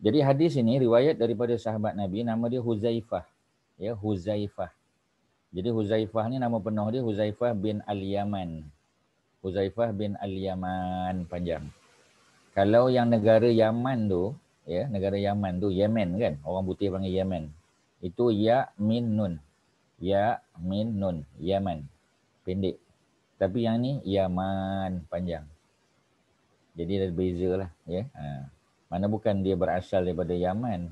Jadi hadis ini riwayat daripada sahabat Nabi nama dia Huzaifah. Ya, Huzaifah. Jadi Huzaifah ni nama penuh dia Huzaifah bin Al-Yaman. Huzaifah bin Al-Yaman panjang. Kalau yang negara Yaman tu, ya, negara Yaman tu Yemen kan, orang putih panggil Yemen. Itu ya min nun. Ya min nun Yaman. Pendek. Tapi yang ni Yaman panjang. Jadi ada bezalah, ya. Ha. Mana bukan dia berasal daripada Yaman.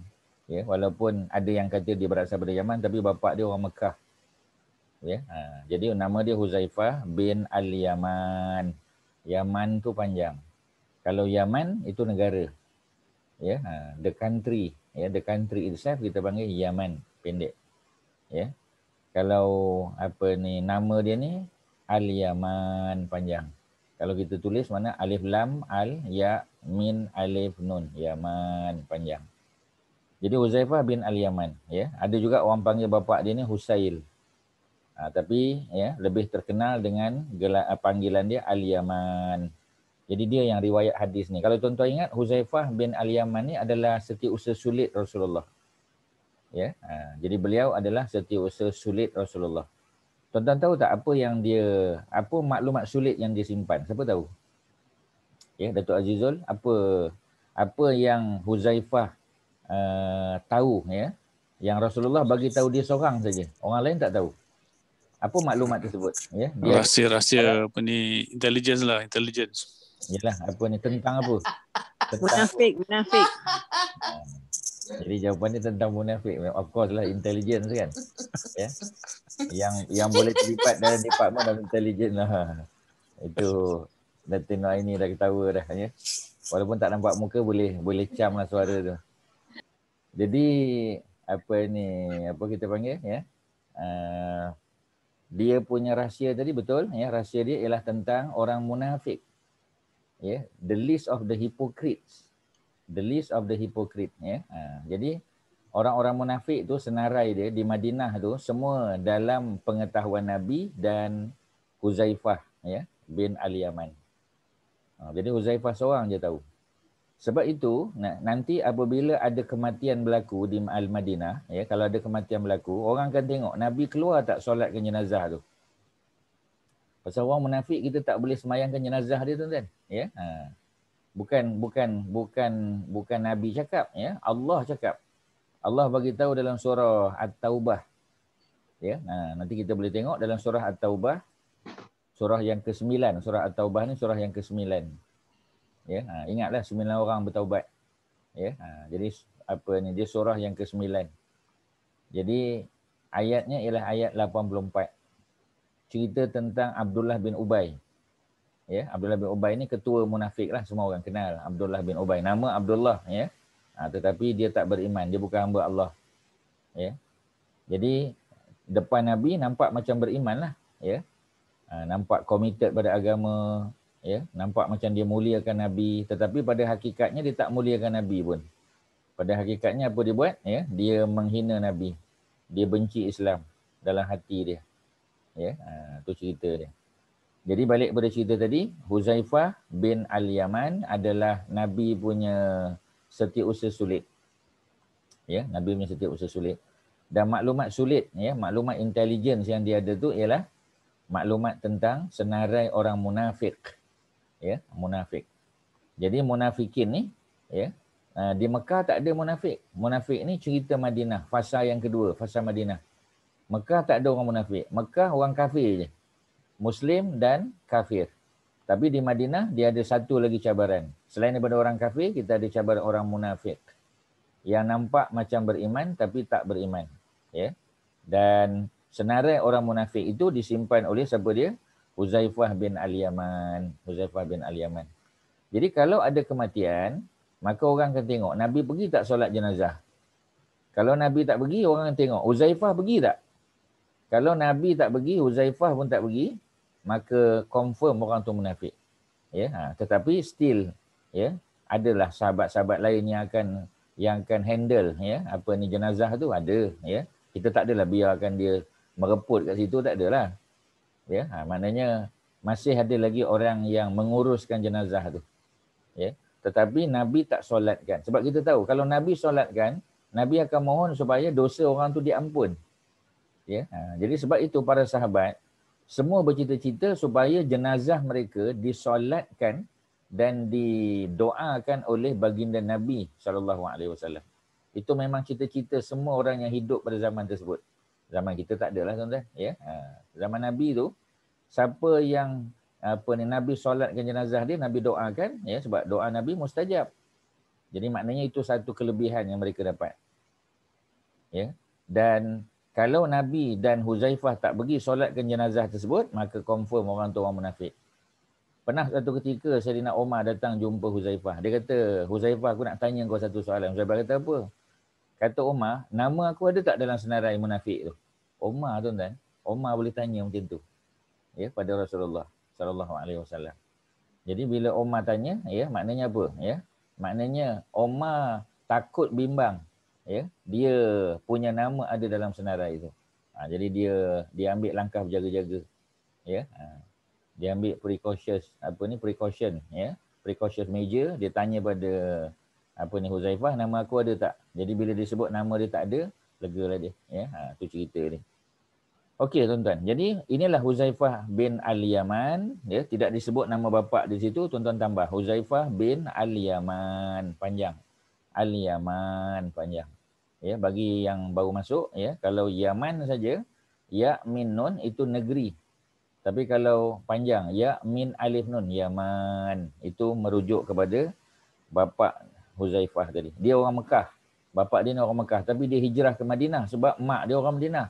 Ya, walaupun ada yang kata dia berasal daripada Yaman tapi bapa dia orang Mekah. Ya. Ha, jadi nama dia Huzaifah bin Al-Yaman. Yaman tu panjang. Kalau Yaman itu negara. Ya, ha, the country, ya the country itself kita panggil Yaman pendek. Ya. Kalau apa ni nama dia ni Al-Yaman panjang. Kalau kita tulis mana Alif Lam Al Ya min alif nun yaman panjang jadi Uzaifah bin Al-Yaman ya ada juga orang panggil bapa dia ni Husail ha, tapi ya lebih terkenal dengan gelar, eh, panggilan dia Al-Yaman jadi dia yang riwayat hadis ni kalau tuan-tuan ingat Huzaifah bin Al-Yaman ni adalah setiausaha sulit Rasulullah ya ha, jadi beliau adalah setiausaha sulit Rasulullah Tuan-tuan tahu tak apa yang dia apa maklumat sulit yang dia simpan? Siapa tahu? ya Datuk Azizul apa apa yang Huzaifah uh, tahu ya yang Rasulullah bagi tahu dia seorang saja orang lain tak tahu apa maklumat tersebut ya dia, rahsia rahsia apa ni intelligence lah intelligence Yalah, apa ni tentang apa? Tentang munafik, apa? munafik. Ah. Jadi jawapan ni tentang munafik. Of course lah intelligence kan. Ya. Yang yang boleh terlibat dalam department dalam intelligence lah. Itu Dah tengok ini dah ketawa dah ya. Walaupun tak nampak muka boleh boleh cam lah suara tu. Jadi apa ni apa kita panggil ya? Uh, dia punya rahsia tadi betul ya rahsia dia ialah tentang orang munafik. Ya, the list of the hypocrites. The list of the hypocrite ya. Uh, jadi orang-orang munafik tu senarai dia di Madinah tu semua dalam pengetahuan Nabi dan Huzaifah ya bin Al Yaman. Ha, jadi Huzaifah seorang je tahu. Sebab itu nanti apabila ada kematian berlaku di Al-Madinah, ya, kalau ada kematian berlaku, orang akan tengok Nabi keluar tak solatkan jenazah tu. Pasal orang munafik kita tak boleh semayangkan jenazah dia tuan-tuan. Ya? Ha. Bukan bukan bukan bukan Nabi cakap, ya? Allah cakap. Allah bagi tahu dalam surah At-Taubah. Ya? Ha. nanti kita boleh tengok dalam surah At-Taubah surah yang ke-9 surah at-taubah ni surah yang ke-9 ya ha, ingatlah 9 orang bertaubat ya ha, jadi apa ni dia surah yang ke-9 jadi ayatnya ialah ayat 84 cerita tentang Abdullah bin Ubay ya Abdullah bin Ubay ni ketua munafik lah semua orang kenal Abdullah bin Ubay nama Abdullah ya ha, tetapi dia tak beriman dia bukan hamba Allah ya jadi depan Nabi nampak macam beriman lah ya Ha, nampak committed pada agama ya nampak macam dia muliakan nabi tetapi pada hakikatnya dia tak muliakan nabi pun pada hakikatnya apa dia buat ya dia menghina nabi dia benci Islam dalam hati dia ya ha, tu cerita dia jadi balik pada cerita tadi Huzaifah bin Al-Yaman adalah nabi punya setiausaha sulit ya nabi punya setiausaha sulit dan maklumat sulit ya maklumat intelligence yang dia ada tu ialah maklumat tentang senarai orang munafik ya munafik jadi munafikin ni ya ha, di Mekah tak ada munafik munafik ni cerita Madinah fasa yang kedua fasa Madinah Mekah tak ada orang munafik Mekah orang kafir je muslim dan kafir tapi di Madinah dia ada satu lagi cabaran selain daripada orang kafir kita ada cabaran orang munafik yang nampak macam beriman tapi tak beriman ya dan senarai orang munafik itu disimpan oleh siapa dia? Huzaifah bin Al-Yaman. Huzaifah bin Al-Yaman. Jadi kalau ada kematian, maka orang akan tengok. Nabi pergi tak solat jenazah? Kalau Nabi tak pergi, orang akan tengok. Huzaifah pergi tak? Kalau Nabi tak pergi, Huzaifah pun tak pergi, maka confirm orang tu munafik. Ya, ha. tetapi still ya, adalah sahabat-sahabat lain yang akan yang akan handle ya apa ni jenazah tu ada ya kita tak adalah biarkan dia mereput kat situ tak adalah. Ya, ha, maknanya masih ada lagi orang yang menguruskan jenazah tu. Ya, tetapi Nabi tak solatkan. Sebab kita tahu kalau Nabi solatkan, Nabi akan mohon supaya dosa orang tu diampun. Ya, ha, jadi sebab itu para sahabat semua bercita-cita supaya jenazah mereka disolatkan dan didoakan oleh baginda Nabi saw. Itu memang cita-cita semua orang yang hidup pada zaman tersebut zaman kita tak ada lah tuan-tuan ya ha. zaman nabi tu siapa yang apa ni nabi solatkan jenazah dia nabi doakan ya sebab doa nabi mustajab jadi maknanya itu satu kelebihan yang mereka dapat ya dan kalau nabi dan huzaifah tak pergi solatkan jenazah tersebut maka confirm orang tu orang munafik pernah satu ketika Saidina Omar datang jumpa Huzaifah dia kata Huzaifah aku nak tanya kau satu soalan Huzaifah kata apa Kata Omar, nama aku ada tak dalam senarai munafik tu? Omar tu tuan Omar boleh tanya macam tu. Ya, pada Rasulullah sallallahu alaihi wasallam. Jadi bila Omar tanya, ya, maknanya apa? Ya. Maknanya Omar takut bimbang, ya. Dia punya nama ada dalam senarai itu. Ha, jadi dia dia ambil langkah berjaga-jaga. Ya. Ha, dia ambil precautious apa ni precaution, ya. Precautious major dia tanya pada apa ni Huzaifah nama aku ada tak? Jadi bila dia sebut nama dia tak ada, lega lah dia. Ya, ha, tu cerita ni. Okey tuan-tuan. Jadi inilah Huzaifah bin Al-Yaman, ya, tidak disebut nama bapak di situ, tuan-tuan tambah Huzaifah bin Al-Yaman panjang. Al-Yaman panjang. Ya, bagi yang baru masuk ya, kalau Yaman saja ya min nun itu negeri. Tapi kalau panjang ya min alif nun Yaman itu merujuk kepada bapa Huzaifah tadi. Dia orang Mekah. bapa dia ni orang Mekah tapi dia hijrah ke Madinah sebab mak dia orang Madinah.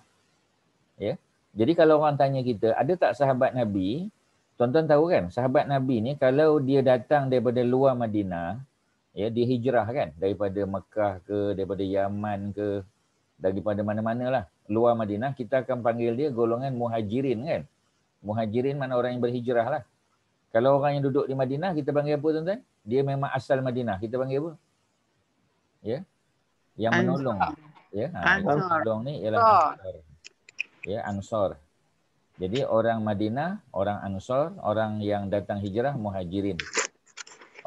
Ya. Jadi kalau orang tanya kita, ada tak sahabat Nabi? Tuan-tuan tahu kan, sahabat Nabi ni kalau dia datang daripada luar Madinah, ya dia hijrah kan daripada Mekah ke daripada Yaman ke daripada mana-mana lah. Luar Madinah kita akan panggil dia golongan muhajirin kan. Muhajirin mana orang yang berhijrah lah. Kalau orang yang duduk di Madinah kita panggil apa tuan-tuan? Dia memang asal Madinah. Kita panggil apa? Ya. Yang menolong. Ya. Ha, yang menolong ni ialah Ansar. Ya, Ansar. Jadi orang Madinah, orang Ansar, orang yang datang hijrah Muhajirin.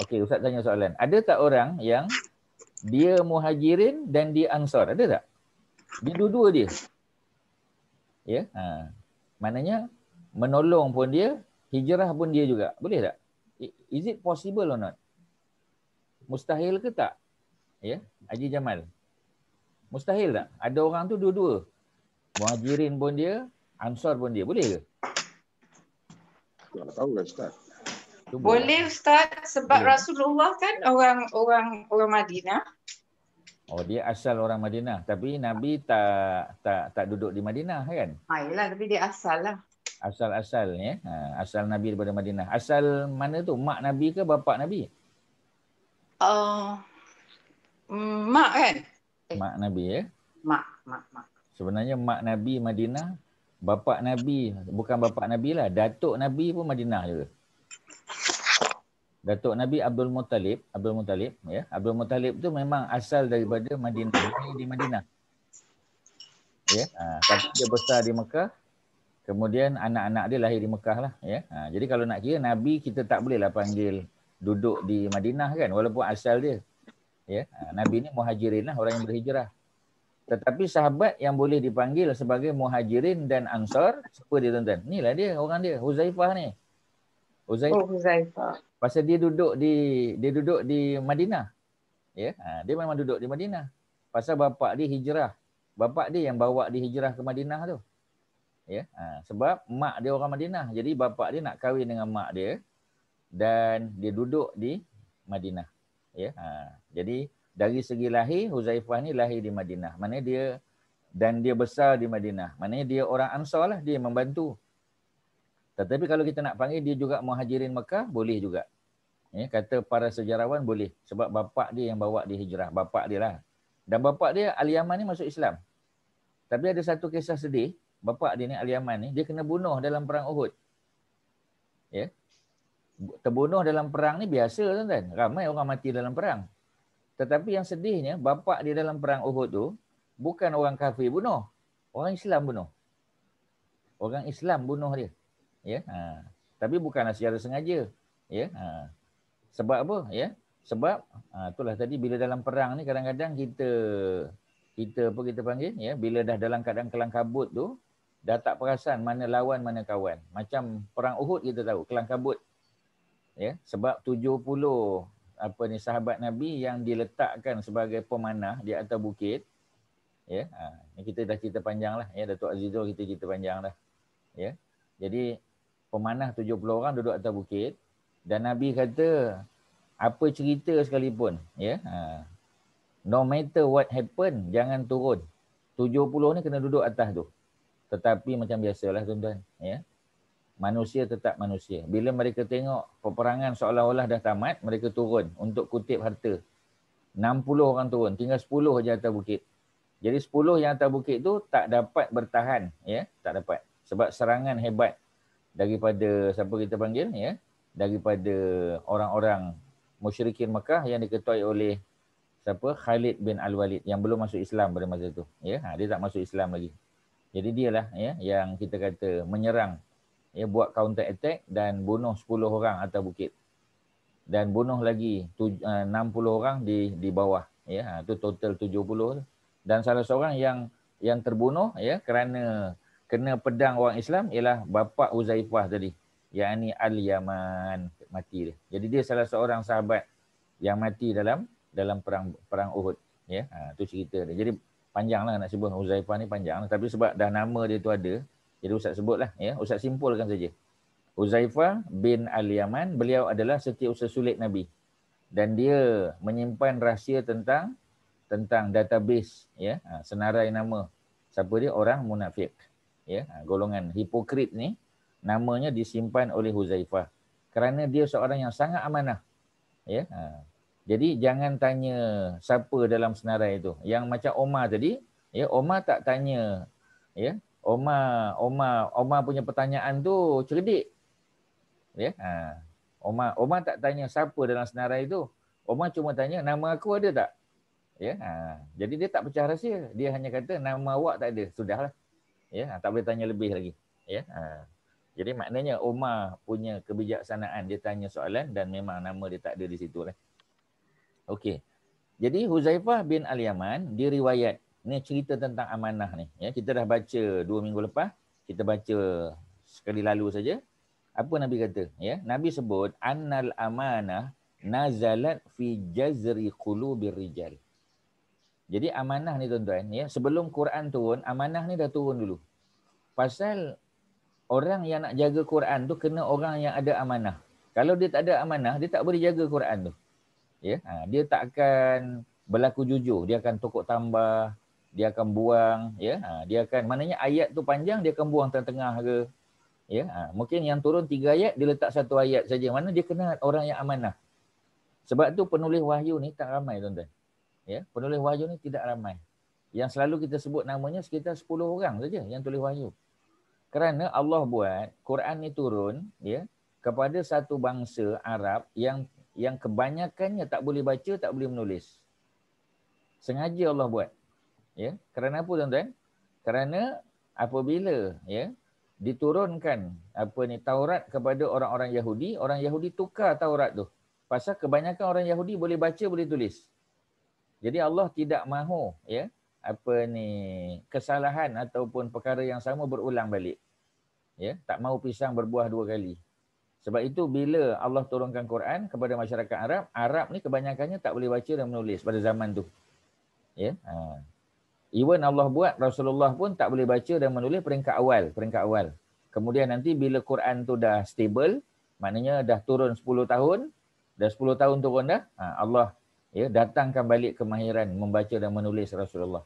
Okey, ustaz tanya soalan. Ada tak orang yang dia Muhajirin dan dia Ansar? Ada tak? Dia dua-dua dia. Ya. Ha. Maknanya menolong pun dia, Hijrah pun dia juga. Boleh tak? Is it possible or not? Mustahil ke tak? Ya, yeah? Haji Jamal. Mustahil tak? Ada orang tu dua-dua. Muhajirin pun dia, Ansar pun dia. Boleh ke? Tak tahu lah Ustaz. Cuma. Boleh Ustaz sebab Boleh. Rasulullah kan orang orang orang Madinah. Oh dia asal orang Madinah tapi Nabi tak tak tak duduk di Madinah kan? Ha ah, tapi dia asal lah. Asal-asal ya. Ha, asal Nabi daripada Madinah. Asal mana tu? Mak Nabi ke bapa Nabi? Uh, mm, mak kan? Eh. Mak Nabi ya. Mak, mak, mak. Sebenarnya mak Nabi Madinah, bapa Nabi, bukan bapa Nabi lah, datuk Nabi pun Madinah juga. Datuk Nabi Abdul Muttalib, Abdul Muttalib ya. Abdul Muttalib tu memang asal daripada Madinah, di Madinah. Ya, ha, tapi dia besar di Mekah, Kemudian anak-anak dia lahir di Mekah lah. Ya? Ha, jadi kalau nak kira Nabi kita tak bolehlah panggil duduk di Madinah kan. Walaupun asal dia. Ya? Ha, Nabi ni muhajirin lah orang yang berhijrah. Tetapi sahabat yang boleh dipanggil sebagai muhajirin dan ansar. Siapa dia tuan-tuan? Inilah dia orang dia. Huzaifah ni. Huzaifah. Oh, Huzaifah. Pasal dia duduk di dia duduk di Madinah. Ya? Ha, dia memang duduk di Madinah. Pasal bapak dia hijrah. Bapak dia yang bawa dia hijrah ke Madinah tu ya ha, sebab mak dia orang Madinah jadi bapa dia nak kahwin dengan mak dia dan dia duduk di Madinah ya ha, jadi dari segi lahir Huzaifah ni lahir di Madinah mana dia dan dia besar di Madinah mana dia orang Ansar lah dia membantu tetapi kalau kita nak panggil dia juga muhajirin Mekah boleh juga ya kata para sejarawan boleh sebab bapa dia yang bawa dia hijrah bapa dia lah dan bapa dia Al Yaman ni masuk Islam tapi ada satu kisah sedih bapa dia ni Ali Yaman ni dia kena bunuh dalam perang Uhud. Ya. Yeah? Terbunuh dalam perang ni biasa tuan kan, Ramai orang mati dalam perang. Tetapi yang sedihnya bapa dia dalam perang Uhud tu bukan orang kafir bunuh. Orang Islam bunuh. Orang Islam bunuh dia. Ya. Yeah? Ha. Tapi bukan secara sengaja. Ya. Yeah? Ha. Sebab apa? Ya. Yeah? Sebab ha, itulah tadi bila dalam perang ni kadang-kadang kita kita apa kita panggil ya bila dah dalam keadaan kelam kabut tu dah tak perasan mana lawan mana kawan macam perang Uhud kita tahu kelang kabut ya sebab 70 apa ni sahabat nabi yang diletakkan sebagai pemanah di atas bukit ya ha, ini kita dah cerita panjang lah ya Datuk Azizul kita cerita panjang lah ya jadi pemanah 70 orang duduk atas bukit dan nabi kata apa cerita sekalipun ya ha, no matter what happen jangan turun 70 ni kena duduk atas tu tetapi macam biasalah tuan-tuan ya manusia tetap manusia bila mereka tengok peperangan seolah-olah dah tamat mereka turun untuk kutip harta 60 orang turun tinggal 10 saja atas bukit jadi 10 yang atas bukit tu tak dapat bertahan ya tak dapat sebab serangan hebat daripada siapa kita panggil ya daripada orang-orang musyrikin Mekah yang diketuai oleh siapa Khalid bin Al-Walid yang belum masuk Islam pada masa tu ya ha, dia tak masuk Islam lagi jadi dialah ya yang kita kata menyerang ya buat counter attack dan bunuh 10 orang atas bukit. Dan bunuh lagi 60 eh, orang di di bawah ya. Itu ha, total 70 dan salah seorang yang yang terbunuh ya kerana kena pedang orang Islam ialah bapa Uzaifah tadi. Yani Al-Yaman mati dia. Jadi dia salah seorang sahabat yang mati dalam dalam perang perang Uhud ya. Ha, tu cerita dia. Jadi panjang lah nak sebut Huzaifah ni panjang lah. tapi sebab dah nama dia tu ada jadi Ustaz sebut lah ya Ustaz simpulkan saja Huzaifah bin Al-Yaman beliau adalah setiausaha sulit Nabi dan dia menyimpan rahsia tentang tentang database ya ha, senarai nama siapa dia orang munafik ya ha, golongan hipokrit ni namanya disimpan oleh Huzaifah kerana dia seorang yang sangat amanah ya ha, jadi jangan tanya siapa dalam senarai itu. Yang macam Oma. tadi, ya Omar tak tanya. Ya, Oma Oma Omar punya pertanyaan tu cerdik. Ya. Ha. Omar, Omar tak tanya siapa dalam senarai itu. Oma cuma tanya nama aku ada tak? Ya. Ha. Jadi dia tak pecah rahsia. Dia hanya kata nama awak tak ada. Sudahlah. Ya, ha. tak boleh tanya lebih lagi. Ya. Ha. Jadi maknanya Oma punya kebijaksanaan dia tanya soalan dan memang nama dia tak ada di situ lah. Kan? Okey. Jadi Huzaifah bin Al-Yaman diriwayat. Ini cerita tentang amanah ni. Ya, kita dah baca dua minggu lepas. Kita baca sekali lalu saja. Apa Nabi kata? Ya, Nabi sebut, Annal amanah nazalat fi jazri qulubir rijal. Jadi amanah ni tuan-tuan. Ya, sebelum Quran turun, amanah ni dah turun dulu. Pasal orang yang nak jaga Quran tu kena orang yang ada amanah. Kalau dia tak ada amanah, dia tak boleh jaga Quran tu ya ha, dia tak akan berlaku jujur dia akan tokok tambah dia akan buang ya ha, dia akan maknanya ayat tu panjang dia akan buang tengah-tengah ke ya ha, mungkin yang turun tiga ayat dia letak satu ayat saja mana dia kena orang yang amanah sebab tu penulis wahyu ni tak ramai tuan-tuan ya penulis wahyu ni tidak ramai yang selalu kita sebut namanya sekitar sepuluh orang saja yang tulis wahyu kerana Allah buat Quran ni turun ya kepada satu bangsa Arab yang yang kebanyakannya tak boleh baca, tak boleh menulis. Sengaja Allah buat. Ya, kerana apa tuan-tuan? Kerana apabila ya diturunkan apa ni Taurat kepada orang-orang Yahudi, orang Yahudi tukar Taurat tu. Pasal kebanyakan orang Yahudi boleh baca, boleh tulis. Jadi Allah tidak mahu ya apa ni kesalahan ataupun perkara yang sama berulang balik. Ya, tak mahu pisang berbuah dua kali. Sebab itu bila Allah turunkan Quran kepada masyarakat Arab, Arab ni kebanyakannya tak boleh baca dan menulis pada zaman tu. Ya. Ha. Even Allah buat Rasulullah pun tak boleh baca dan menulis peringkat awal, peringkat awal. Kemudian nanti bila Quran tu dah stable, maknanya dah turun 10 tahun, dah 10 tahun turun dah, ha, Allah ya datangkan balik kemahiran membaca dan menulis Rasulullah.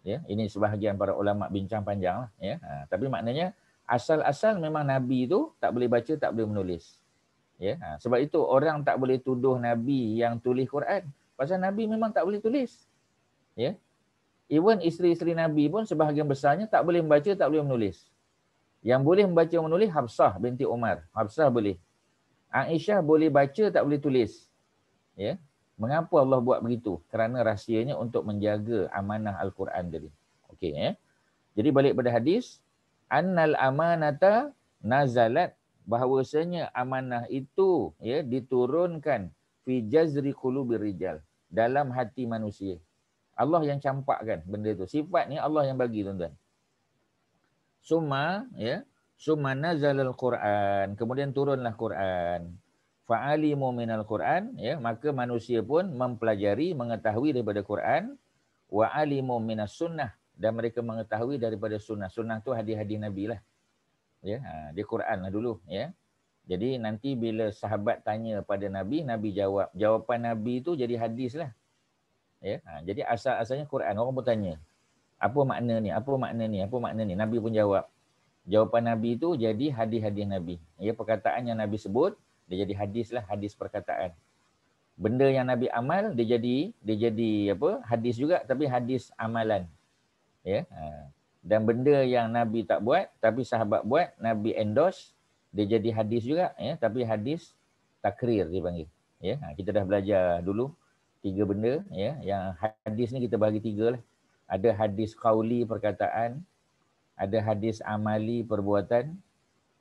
Ya, ini sebahagian para ulama bincang panjanglah. lah. ya. Ha, tapi maknanya asal-asal memang nabi itu tak boleh baca tak boleh menulis ya ha, sebab itu orang tak boleh tuduh nabi yang tulis Quran pasal nabi memang tak boleh tulis ya even isteri-isteri nabi pun sebahagian besarnya tak boleh membaca tak boleh menulis yang boleh membaca menulis Habsah binti Umar Habsah boleh Aisyah boleh baca tak boleh tulis ya Mengapa Allah buat begitu? Kerana rahsianya untuk menjaga amanah Al-Quran tadi. Okey ya. Jadi balik pada hadis, annal amanata nazalat bahwasanya amanah itu ya diturunkan fi jazri qulubir rijal dalam hati manusia. Allah yang campakkan benda itu. Sifat ni Allah yang bagi tuan-tuan. Suma ya, suma nazalal Quran, kemudian turunlah Quran. Fa'alimu minal Quran ya, maka manusia pun mempelajari mengetahui daripada Quran wa alimu minas sunnah dan mereka mengetahui daripada sunnah. Sunnah tu hadis-hadis Nabi lah. Ya, ha, dia Quran lah dulu. Ya. Jadi nanti bila sahabat tanya pada Nabi, Nabi jawab. Jawapan Nabi tu jadi hadis lah. Ya. Ha, jadi asal-asalnya Quran. Orang pun tanya. Apa makna ni? Apa makna ni? Apa makna ni? Nabi pun jawab. Jawapan Nabi tu jadi hadis-hadis Nabi. Ya, perkataan yang Nabi sebut, dia jadi hadis lah. Hadis perkataan. Benda yang Nabi amal, dia jadi, dia jadi apa? Hadis juga, tapi hadis amalan ya ha. dan benda yang nabi tak buat tapi sahabat buat nabi endorse dia jadi hadis juga ya tapi hadis takrir dia panggil ya ha, kita dah belajar dulu tiga benda ya yang hadis ni kita bagi tiga lah ada hadis qauli perkataan ada hadis amali perbuatan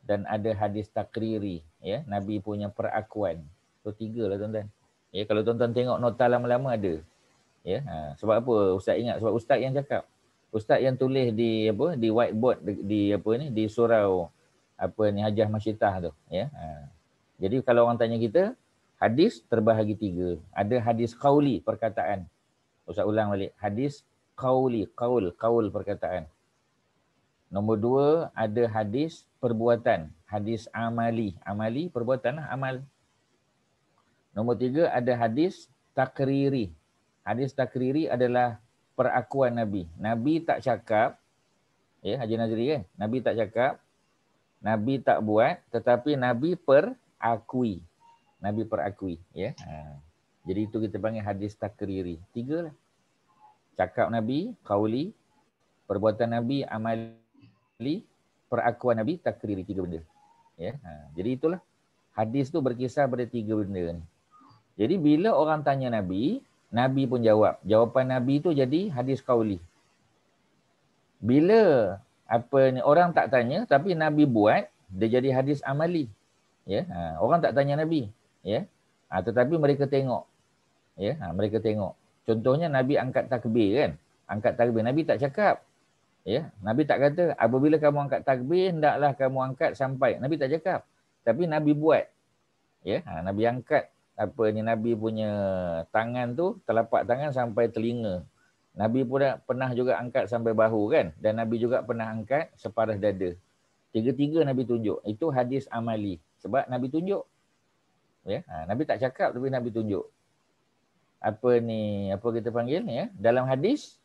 dan ada hadis takriri ya nabi punya perakuan so tiga lah tuan-tuan ya kalau tuan-tuan tengok nota lama-lama ada ya ha, sebab apa ustaz ingat sebab ustaz yang cakap ustaz yang tulis di apa di whiteboard di, di apa ni di surau apa ni hajah masyitah tu ya ha. jadi kalau orang tanya kita hadis terbahagi tiga ada hadis qauli perkataan ustaz ulang balik hadis qauli qaul qaul perkataan nombor dua ada hadis perbuatan hadis amali amali perbuatan lah, amal nombor tiga ada hadis takriri hadis takriri adalah perakuan Nabi. Nabi tak cakap, ya Haji Nazri kan, Nabi tak cakap, Nabi tak buat, tetapi Nabi perakui. Nabi perakui, ya. Ha. Jadi itu kita panggil hadis takriri. Tiga lah. Cakap Nabi, kauli, perbuatan Nabi, amali, perakuan Nabi, takriri. Tiga benda. Ya. Ha. Jadi itulah. Hadis tu berkisar pada tiga benda ni. Jadi bila orang tanya Nabi, Nabi pun jawab. Jawapan Nabi tu jadi hadis kauli. Bila apa ni orang tak tanya tapi Nabi buat, dia jadi hadis amali. Ya, ha, orang tak tanya Nabi, ya. Ha, tetapi mereka tengok. Ya, ha, mereka tengok. Contohnya Nabi angkat takbir kan? Angkat takbir Nabi tak cakap. Ya, Nabi tak kata apabila kamu angkat takbir hendaklah kamu angkat sampai. Nabi tak cakap. Tapi Nabi buat. Ya, ha, Nabi angkat apa ni Nabi punya tangan tu telapak tangan sampai telinga. Nabi pun pernah juga angkat sampai bahu kan dan Nabi juga pernah angkat separuh dada. Tiga-tiga Nabi tunjuk. Itu hadis amali. Sebab Nabi tunjuk. Ya, ha, Nabi tak cakap tapi Nabi tunjuk. Apa ni? Apa kita panggil ya? Dalam hadis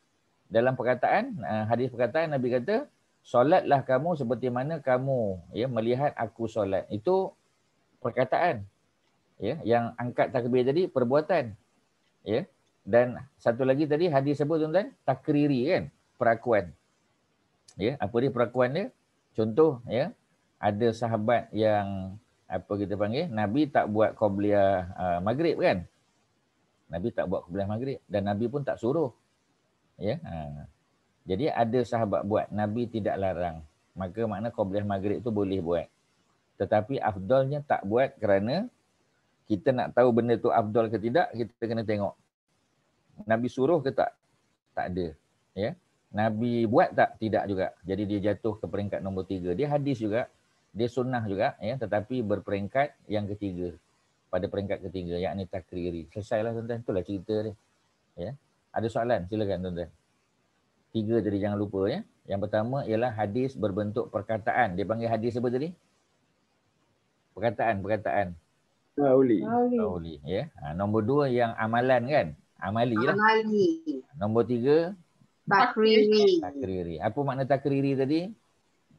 dalam perkataan ha, hadis perkataan Nabi kata solatlah kamu seperti mana kamu ya melihat aku solat. Itu perkataan ya yang angkat takbir tadi perbuatan ya dan satu lagi tadi hadis sebut tuan-tuan takriri kan perakuan ya apa dia perakuan dia contoh ya ada sahabat yang apa kita panggil nabi tak buat qabliyah uh, maghrib kan nabi tak buat qabliyah maghrib dan nabi pun tak suruh ya ha. jadi ada sahabat buat nabi tidak larang maka makna qabliyah maghrib tu boleh buat tetapi afdalnya tak buat kerana kita nak tahu benda tu afdal ke tidak kita kena tengok nabi suruh ke tak tak ada ya nabi buat tak tidak juga jadi dia jatuh ke peringkat nombor tiga. dia hadis juga dia sunnah juga ya tetapi berperingkat yang ketiga pada peringkat ketiga yakni takriri selesailah tuan-tuan itulah cerita dia ya ada soalan silakan tuan-tuan tiga jadi jangan lupa ya yang pertama ialah hadis berbentuk perkataan dia panggil hadis apa tadi perkataan perkataan Tauli. Tauli. Ya. Ha, nombor dua yang amalan kan? Amali lah. Amali. Nombor tiga? Takriri. Takriri. Apa makna takriri tadi?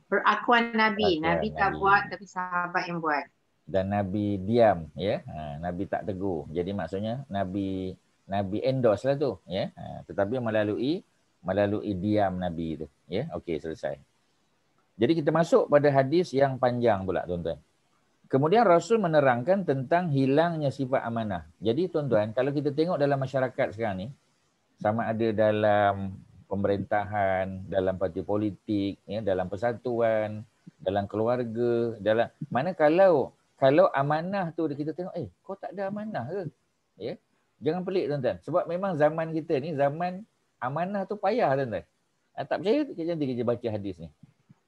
Perakuan Nabi. Nabi, Nabi tak Nabi. buat tapi sahabat yang buat. Dan Nabi diam. ya. Ha, Nabi tak teguh. Jadi maksudnya Nabi Nabi endorse lah tu. ya. Ha, tetapi melalui melalui diam Nabi tu. Ya? Okey selesai. Jadi kita masuk pada hadis yang panjang pula tuan-tuan. Kemudian Rasul menerangkan tentang hilangnya sifat amanah. Jadi tuan-tuan, kalau kita tengok dalam masyarakat sekarang ni, sama ada dalam pemerintahan, dalam parti politik, ya, dalam persatuan, dalam keluarga, dalam mana kalau kalau amanah tu kita tengok, eh, kau tak ada amanah ke? Ya. Jangan pelik tuan-tuan. Sebab memang zaman kita ni zaman amanah tu payah tuan-tuan. Ah, tak percaya? Kita nanti baca hadis ni.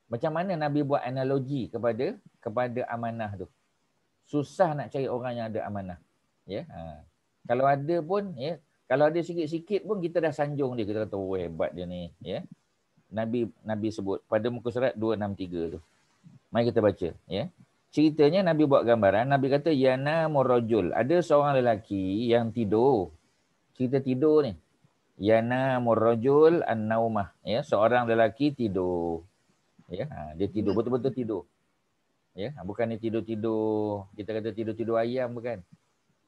Macam mana Nabi buat analogi kepada kepada amanah tu? Susah nak cari orang yang ada amanah. Ya. Ha. Kalau ada pun ya, kalau ada sikit-sikit pun kita dah sanjung dia kita kata oh, hebat dia ni, ya. Nabi Nabi sebut pada muka surat 263 tu. Mari kita baca, ya. Ceritanya Nabi buat gambaran, Nabi kata yana murajul. Ada seorang lelaki yang tidur. Cerita tidur ni. Yana murajul an-naumah, ya, seorang lelaki tidur. Ya. Ha, dia tidur betul-betul tidur. Ya, ha, bukannya tidur-tidur kita kata tidur-tidur ayam bukan.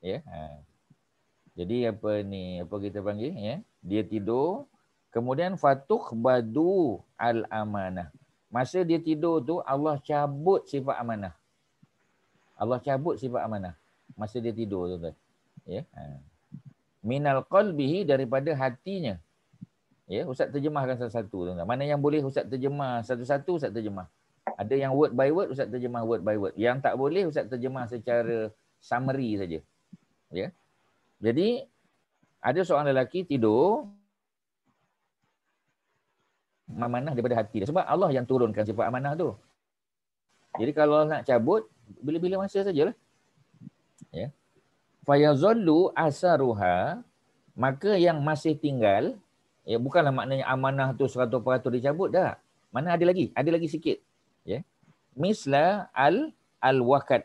Ya. Ha. Jadi apa ni apa kita panggil ya? Dia tidur kemudian fatuk badu al amanah. Masa dia tidur tu Allah cabut sifat amanah. Allah cabut sifat amanah masa dia tidur tu. Ya. Ha. Minal qalbihi daripada hatinya. Ya, ustaz terjemahkan satu-satu tuan-tuan. Mana yang boleh ustaz terjemah satu-satu ustaz terjemah. Ada yang word by word ustaz terjemah word by word. Yang tak boleh ustaz terjemah secara summary saja. Ya. Jadi ada seorang lelaki tidur amanah daripada hati dia. Sebab Allah yang turunkan sifat amanah tu. Jadi kalau Allah nak cabut, bila-bila masa sajalah. Ya. Fayazallu asaruha, maka yang masih tinggal, Ya, bukanlah maknanya amanah tu 100% dicabut dah. Mana ada lagi? Ada lagi sikit. Ya. Misla al al wakat.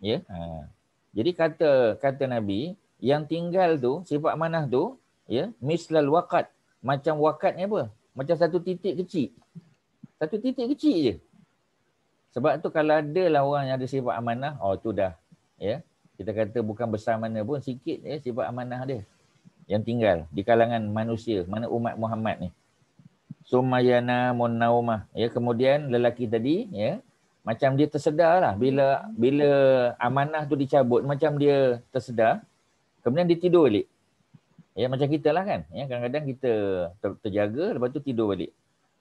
Ya. Ha. Jadi kata kata Nabi yang tinggal tu sifat amanah tu ya misla al wakat. Macam wakat ni apa? Macam satu titik kecil. Satu titik kecil je. Sebab tu kalau ada lah orang yang ada sifat amanah, oh tu dah. Ya. Kita kata bukan besar mana pun sikit ya sifat amanah dia yang tinggal di kalangan manusia, mana umat Muhammad ni. Sumayana munnaumah. Ya, kemudian lelaki tadi, ya, macam dia tersedarlah bila bila amanah tu dicabut, macam dia tersedar. Kemudian dia tidur balik. Ya, macam kita lah kan. Ya, kadang-kadang kita ter- terjaga, lepas tu tidur balik.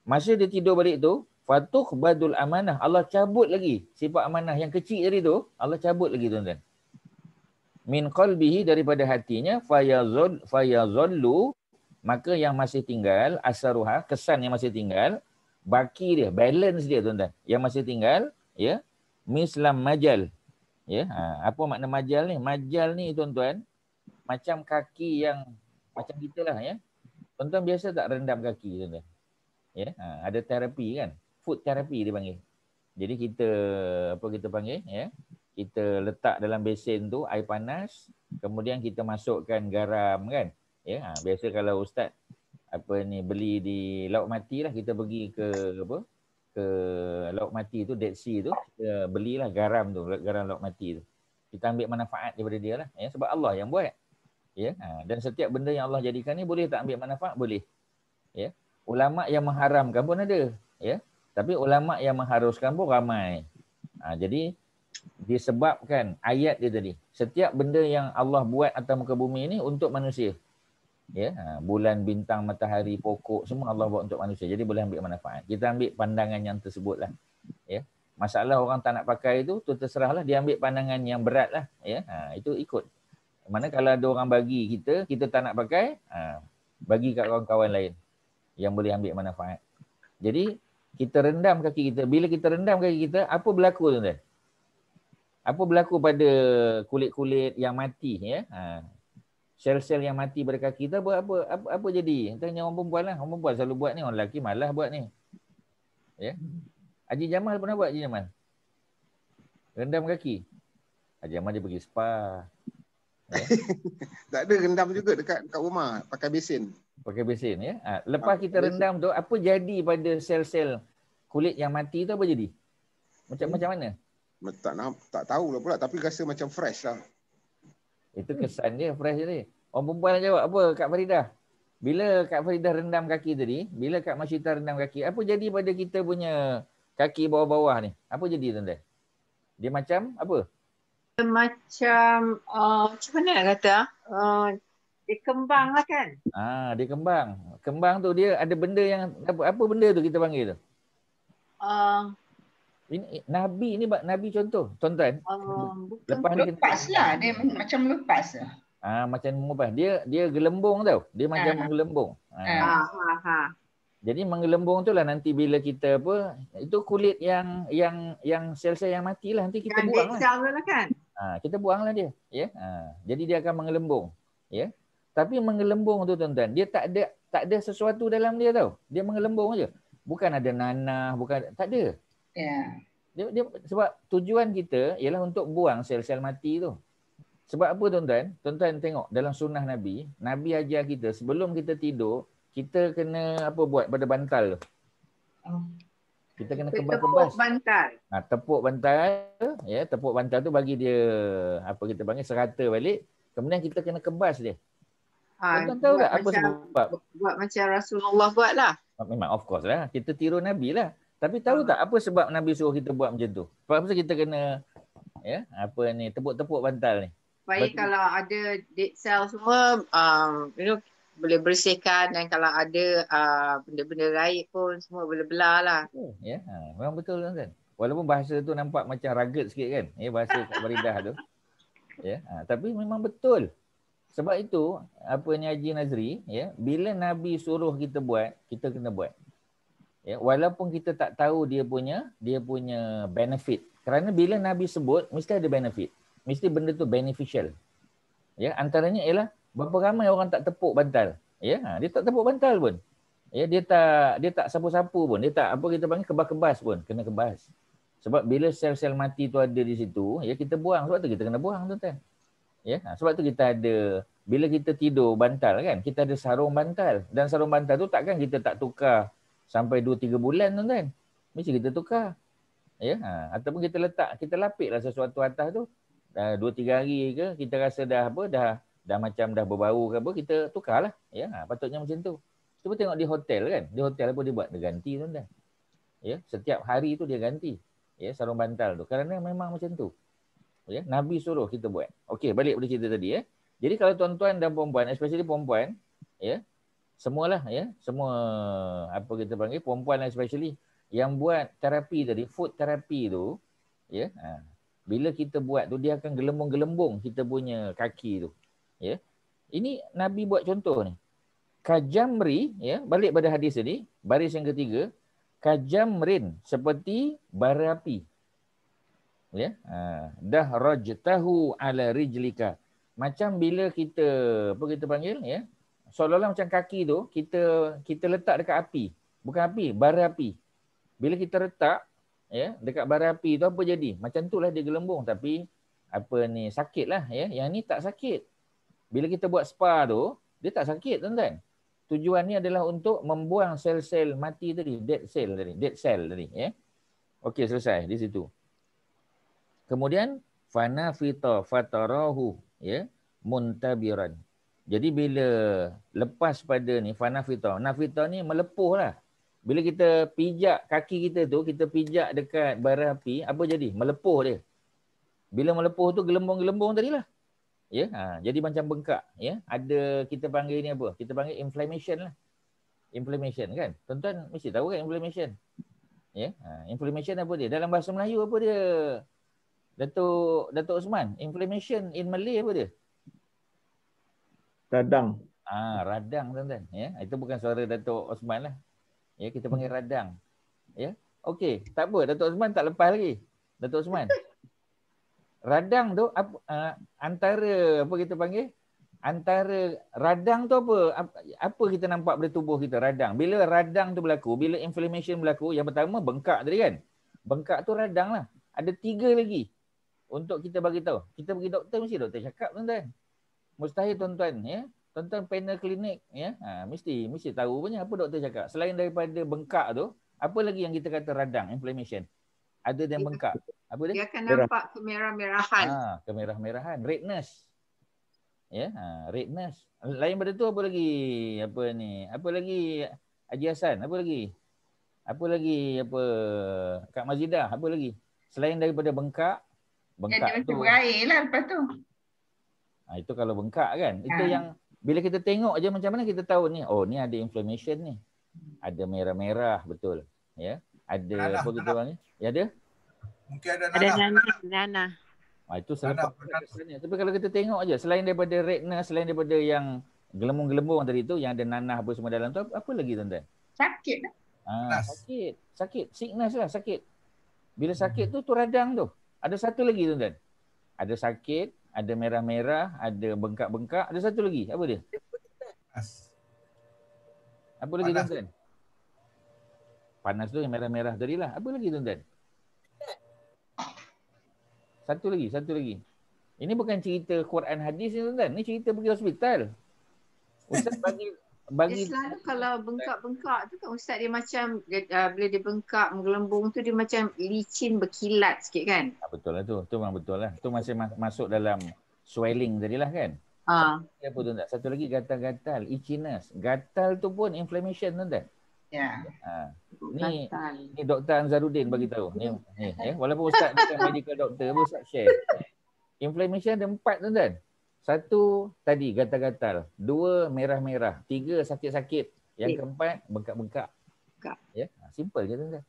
Masa dia tidur balik tu, Fatuh badul amanah. Allah cabut lagi sifat amanah yang kecil tadi tu. Allah cabut lagi tuan-tuan min qalbihi daripada hatinya fayazul fayazullu maka yang masih tinggal asaruha kesan yang masih tinggal baki dia balance dia tuan-tuan yang masih tinggal ya mislam majal ya ha, apa makna majal ni majal ni tuan-tuan macam kaki yang macam kita lah ya tuan-tuan biasa tak rendam kaki tuan-tuan ya ha, ada terapi kan Foot terapi dia panggil jadi kita apa kita panggil ya kita letak dalam besen tu air panas kemudian kita masukkan garam kan ya ha, biasa kalau ustaz apa ni beli di laut mati lah kita pergi ke apa ke laut mati tu dead sea tu kita belilah garam tu garam laut mati tu kita ambil manfaat daripada dia lah ya sebab Allah yang buat ya ha, dan setiap benda yang Allah jadikan ni boleh tak ambil manfaat boleh ya ulama yang mengharamkan pun ada ya tapi ulama yang mengharuskan pun ramai ha, jadi disebabkan ayat dia tadi. Setiap benda yang Allah buat atas muka bumi ini untuk manusia. Ya, ha, bulan, bintang, matahari, pokok semua Allah buat untuk manusia. Jadi boleh ambil manfaat. Kita ambil pandangan yang tersebutlah. Ya. Masalah orang tak nak pakai itu tu terserahlah dia ambil pandangan yang beratlah ya. Ha, itu ikut. Mana kalau ada orang bagi kita kita tak nak pakai, ha, bagi kat kawan-kawan lain yang boleh ambil manfaat. Jadi kita rendam kaki kita. Bila kita rendam kaki kita, apa berlaku tuan-tuan? apa berlaku pada kulit-kulit yang mati ya ha sel-sel yang mati pada kaki kita buat apa apa, apa jadi tanya orang perempuan lah orang perempuan selalu buat ni orang lelaki malas buat ni ya Haji Jamal pernah buat Haji Jamal rendam kaki Haji Jamal dia pergi spa ya? tak ada rendam juga dekat dekat rumah pakai besin pakai besin ya ha. lepas kita rendam tu apa jadi pada sel-sel kulit yang mati tu apa jadi macam macam mana tak nak tak tahulah pula tapi rasa macam fresh lah. Itu kesan dia fresh tadi. Orang perempuan nak jawab apa Kak Faridah? Bila Kak Faridah rendam kaki tadi, bila Kak Masyita rendam kaki, apa jadi pada kita punya kaki bawah-bawah ni? Apa jadi tuan -tuan? Dia macam apa? macam, macam uh, mana nak kata? Uh, dia kembang lah kan? Ah, dia kembang. Kembang tu dia ada benda yang, apa, apa benda tu kita panggil tu? Uh, ini eh, nabi ni nabi contoh tuan-tuan uh, lepas ni lepas lah dia macam lepas lah. ah macam mengubah dia dia gelembung tau dia macam uh. menggelembung ah. Ah. ha uh. uh. jadi menggelembung tu lah nanti bila kita apa itu kulit yang yang yang sel-sel yang mati lah nanti kita buang lah, lah kan ha, kita buang lah dia ya ha. jadi dia akan menggelembung ya tapi menggelembung tu tuan-tuan dia tak ada tak ada sesuatu dalam dia tau dia menggelembung aja bukan ada nanah bukan tak ada Ya. Yeah. Dia, dia sebab tujuan kita ialah untuk buang sel-sel mati tu. Sebab apa tuan-tuan? Tuan-tuan tengok dalam sunnah Nabi, Nabi ajar kita sebelum kita tidur, kita kena apa buat pada bantal tu. Oh. Kita kena kebas Tepuk bantal. Ha, tepuk bantal, ya, tepuk bantal tu bagi dia apa kita panggil serata balik. Kemudian kita kena kebas dia. Ha, tuan tahu tak apa sebab? Buat macam Rasulullah buat lah. Memang of course lah. Kita tiru Nabi lah. Tapi tahu tak apa sebab Nabi suruh kita buat macam tu? Sebab kita kena ya apa ni tepuk-tepuk bantal ni. Baik kalau ada dead cell semua um, you know boleh bersihkan dan kalau ada uh, benda-benda raib pun semua boleh belah lah. Oh, ya, yeah, ha, memang betul kan. Walaupun bahasa tu nampak macam ragut sikit kan. Ya, yeah, bahasa Kak Baridah tu. Ya, yeah, ha, uh, tapi memang betul. Sebab itu, apa ni Haji Nazri, ya, yeah, bila Nabi suruh kita buat, kita kena buat ya walaupun kita tak tahu dia punya dia punya benefit kerana bila nabi sebut mesti ada benefit mesti benda tu beneficial ya antaranya ialah berapa ramai orang tak tepuk bantal ya ha, dia tak tepuk bantal pun ya dia tak dia tak sapu-sapu pun dia tak apa kita panggil kebas-kebas pun kena kebas sebab bila sel-sel mati tu ada di situ ya kita buang sebab tu kita kena buang tuan-tuan ya ha, sebab tu kita ada bila kita tidur bantal kan kita ada sarung bantal dan sarung bantal tu takkan kita tak tukar sampai 2 3 bulan tuan-tuan. Mesti kita tukar. Ya, ha. ataupun kita letak kita lapiklah sesuatu atas tu. Dah 2 3 hari ke kita rasa dah apa dah dah macam dah berbau ke apa kita tukarlah. Ya, ha. patutnya macam tu. Cuba tengok di hotel kan. Di hotel apa dia buat dia ganti tuan-tuan. Ya, setiap hari tu dia ganti. Ya, sarung bantal tu. Kerana memang macam tu. Ya, Nabi suruh kita buat. Okey, balik pada cerita tadi ya. Jadi kalau tuan-tuan dan puan-puan, especially puan-puan, ya, semualah ya semua apa kita panggil perempuan lah especially yang buat terapi tadi food terapi tu ya ha, bila kita buat tu dia akan gelembung-gelembung kita punya kaki tu ya ini nabi buat contoh ni kajamri ya balik pada hadis ni baris yang ketiga kajamrin seperti bara api ya ha, dah rajtahu ala rijlika macam bila kita apa kita panggil ya seolah-olah macam kaki tu kita kita letak dekat api. Bukan api, bara api. Bila kita letak ya dekat bara api tu apa jadi? Macam tu lah dia gelembung tapi apa ni Sakit lah, ya. Yang ni tak sakit. Bila kita buat spa tu dia tak sakit tuan-tuan. Tujuan ni adalah untuk membuang sel-sel mati tadi, dead cell tadi, dead cell tadi ya. Okey selesai di situ. Kemudian fana fito fatarahu ya muntabiran jadi bila lepas pada ni fanafita. Nafita ni melepuh lah. Bila kita pijak kaki kita tu, kita pijak dekat bara api, apa jadi? Melepuh dia. Bila melepuh tu gelembung-gelembung tadi lah. Ya, ha, jadi macam bengkak. Ya, ada kita panggil ni apa? Kita panggil inflammation lah. Inflammation kan? Tonton tuan mesti tahu kan inflammation? Ya, ha, inflammation apa dia? Dalam bahasa Melayu apa dia? Datuk Datuk Osman, inflammation in Malay apa dia? Radang. Ah, radang tuan-tuan. Ya, itu bukan suara Datuk Osman lah. Ya, kita panggil hmm. radang. Ya. Okey, tak apa Datuk Osman tak lepas lagi. Datuk Osman. Radang tu apa uh, antara apa kita panggil? Antara radang tu apa? Apa kita nampak pada tubuh kita radang? Bila radang tu berlaku, bila inflammation berlaku, yang pertama bengkak tadi kan? Bengkak tu radang lah. Ada tiga lagi untuk kita bagi tahu. Kita pergi doktor mesti doktor cakap tuan-tuan mustahil tuan-tuan ya tuan-tuan panel klinik ya ha, mesti mesti tahu punya apa doktor cakap selain daripada bengkak tu apa lagi yang kita kata radang inflammation ada yang ya. bengkak apa dia dia akan nampak kemerah-merahan ha kemerah-merahan redness ya ha, redness lain pada tu apa lagi apa ni apa lagi Haji Hasan apa lagi apa lagi apa Kak Mazidah apa lagi selain daripada bengkak bengkak ya, dia tu lah lepas tu Ha, itu kalau bengkak kan. Itu ha. yang bila kita tengok aja macam mana kita tahu ni. Oh, ni ada inflammation ni. Ada merah-merah betul. Ya. Ada nanah, apa kita orang ni? Ya ada. Mungkin ada nanah. Ada nanah. nanah. Ha, itu selain nanah, nanah. Tapi kalau kita tengok aja selain daripada redness, selain daripada yang gelembung-gelembung tadi tu yang ada nanah apa semua dalam tu apa lagi tuan-tuan? Sakit Ah, sakit. Sakit. Sickness lah sakit. Bila hmm. sakit tu tu radang tu. Ada satu lagi tuan-tuan. Ada sakit, ada merah-merah, ada bengkak-bengkak. Ada satu lagi. Apa dia? Panas. Apa lagi panas. tuan Panas tu yang merah-merah tadi lah. Apa lagi tuan-tuan? Satu lagi, satu lagi. Ini bukan cerita Quran hadis ni tuan-tuan. Ni cerita pergi hospital. Ustaz bagi bagi dia selalu kalau bengkak-bengkak tu kan ustaz dia macam uh, bila dia bengkak menggelembung tu dia macam licin berkilat sikit kan ah, betul lah tu tu memang betul lah tu masih masuk dalam swelling jadilah kan ah uh. apa tu tak satu lagi gatal-gatal itchiness gatal tu pun inflammation tu tak ya yeah. ha. ni ni doktor Anzarudin bagi tahu ni ni eh walaupun ustaz bukan medical doctor pun ustaz share inflammation ada empat tu kan satu, tadi gatal-gatal. Dua, merah-merah. Tiga, sakit-sakit. Yang yeah. keempat, bengkak-bengkak. Bengkak. Ya, ha, Simple je tuan-tuan.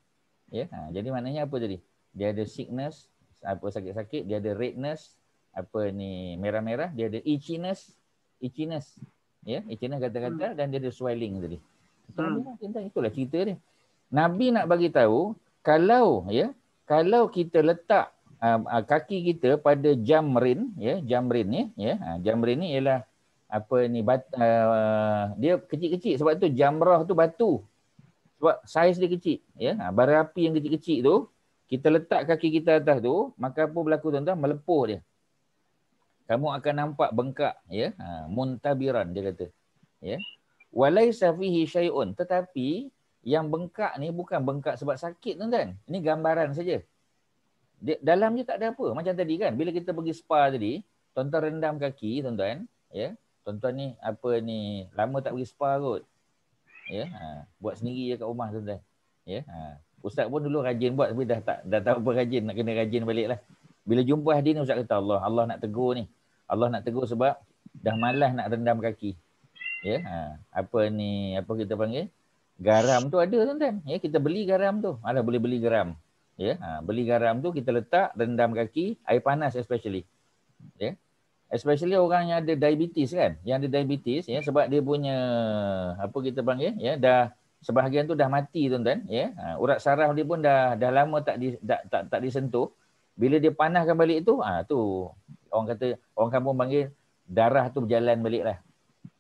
Yeah? Ha, jadi maknanya apa tadi? Dia ada sickness, apa sakit-sakit. Dia ada redness, apa ni merah-merah. Dia ada itchiness, itchiness. Ya, itchiness gatal-gatal hmm. dan dia ada swelling tadi. Itulah, hmm. itulah cerita dia. Nabi nak bagi tahu kalau ya, kalau kita letak uh, kaki kita pada jamrin ya yeah, jamrin ni ya yeah. jamrin ni ialah apa ni bat, uh, dia kecil-kecil sebab tu jamrah tu batu sebab saiz dia kecil ya yeah. bara api yang kecil-kecil tu kita letak kaki kita atas tu maka apa berlaku tuan-tuan melepuh dia kamu akan nampak bengkak ya yeah. uh, muntabiran dia kata ya yeah. walaisa fihi syai'un tetapi yang bengkak ni bukan bengkak sebab sakit tuan-tuan ini gambaran saja di, dalamnya tak ada apa. Macam tadi kan, bila kita pergi spa tadi, tuan-tuan rendam kaki, tuan-tuan, ya. Yeah? Tuan-tuan ni apa ni, lama tak pergi spa kot. Ya, yeah? ha. buat sendiri je kat rumah tuan-tuan. Ya, yeah? ha. Ustaz pun dulu rajin buat tapi dah tak dah tak apa rajin nak kena rajin lah Bila jumpa hadis ni ustaz kata Allah, Allah nak tegur ni. Allah nak tegur sebab dah malas nak rendam kaki. Ya, yeah? ha. apa ni, apa kita panggil? Garam tu ada tuan-tuan. Ya, yeah? kita beli garam tu. Malah boleh beli garam. Ya, ha, beli garam tu kita letak rendam kaki air panas especially. Ya. Especially orang yang ada diabetes kan. Yang ada diabetes ya sebab dia punya apa kita panggil ya dah sebahagian tu dah mati tuan-tuan ya. Ha, urat saraf dia pun dah dah lama tak di, tak, tak tak disentuh. Bila dia panaskan balik tu ah tu orang kata orang kampung panggil darah tu berjalan baliklah.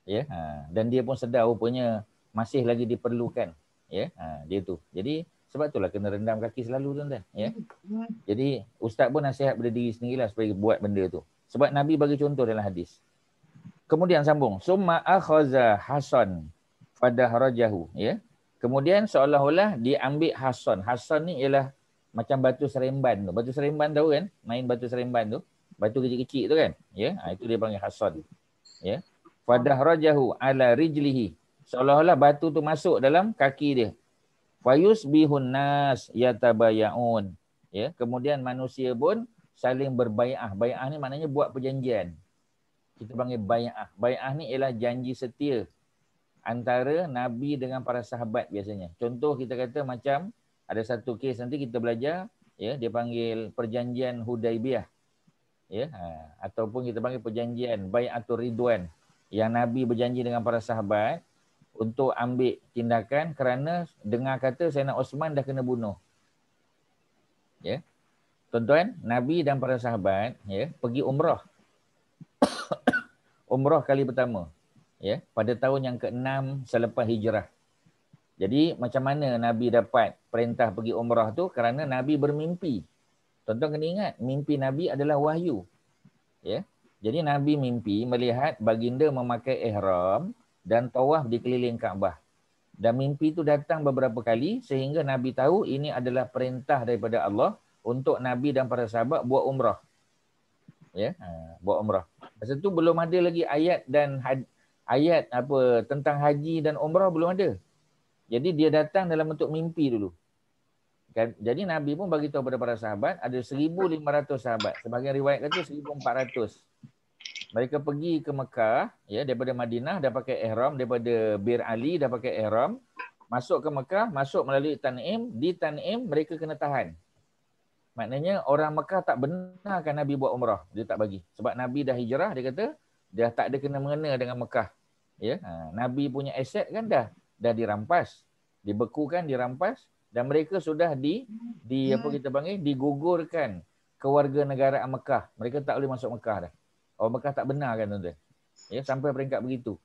Ya. Ha, dan dia pun sedar rupanya masih lagi diperlukan ya. Ha, dia tu. Jadi sebab itulah kena rendam kaki selalu tuan-tuan. Ya? Hmm, hmm. Jadi ustaz pun nasihat pada diri sendiri lah supaya buat benda tu. Sebab Nabi bagi contoh dalam hadis. Kemudian sambung. Summa akhaza Hasan pada harajahu. Ya? Kemudian seolah-olah diambil Hasan. Hasan ni ialah macam batu seremban tu. Batu seremban tahu kan? Main batu seremban tu. Batu kecil-kecil tu kan? Ya? Ha, itu dia panggil Hasan. Ya? Fadah rajahu ala rijlihi. Seolah-olah batu tu masuk dalam kaki dia. Fayus fayusbihun nas yatabayaun ya kemudian manusia pun saling berbaiah baiah ni maknanya buat perjanjian kita panggil baiah baiah ni ialah janji setia antara nabi dengan para sahabat biasanya contoh kita kata macam ada satu kes nanti kita belajar ya dia panggil perjanjian hudaibiyah ya ha, ataupun kita panggil perjanjian baiatur ridwan yang nabi berjanji dengan para sahabat untuk ambil tindakan kerana dengar kata Sayyidina Osman dah kena bunuh. Ya. Tuan-tuan, Nabi dan para sahabat ya, pergi umrah. umrah kali pertama. Ya, pada tahun yang ke-6 selepas hijrah. Jadi macam mana Nabi dapat perintah pergi umrah tu? Kerana Nabi bermimpi. Tuan-tuan kena ingat, mimpi Nabi adalah wahyu. Ya. Jadi Nabi mimpi melihat baginda memakai ihram, dan tawaf dikeliling Kaabah. Dan mimpi itu datang beberapa kali sehingga Nabi tahu ini adalah perintah daripada Allah untuk Nabi dan para sahabat buat umrah. Ya, ha, buat umrah. Masa itu belum ada lagi ayat dan had, ayat apa tentang haji dan umrah belum ada. Jadi dia datang dalam bentuk mimpi dulu. Kan? Jadi Nabi pun bagi tahu kepada para sahabat ada 1500 sahabat. Sebagian riwayat kata 1400 mereka pergi ke Mekah ya daripada Madinah dah pakai ihram daripada Bir Ali dah pakai ihram masuk ke Mekah masuk melalui Tan'im di Tan'im mereka kena tahan maknanya orang Mekah tak benarkan Nabi buat umrah dia tak bagi sebab Nabi dah hijrah dia kata dia tak ada kena mengena dengan Mekah ya ha, Nabi punya aset kan dah dah dirampas dibekukan dirampas dan mereka sudah di di apa hmm. kita panggil digugurkan kewarganegaraan Mekah mereka tak boleh masuk Mekah dah Orang Mekah tak benarkan tuan-tuan. Ya, sampai peringkat begitu.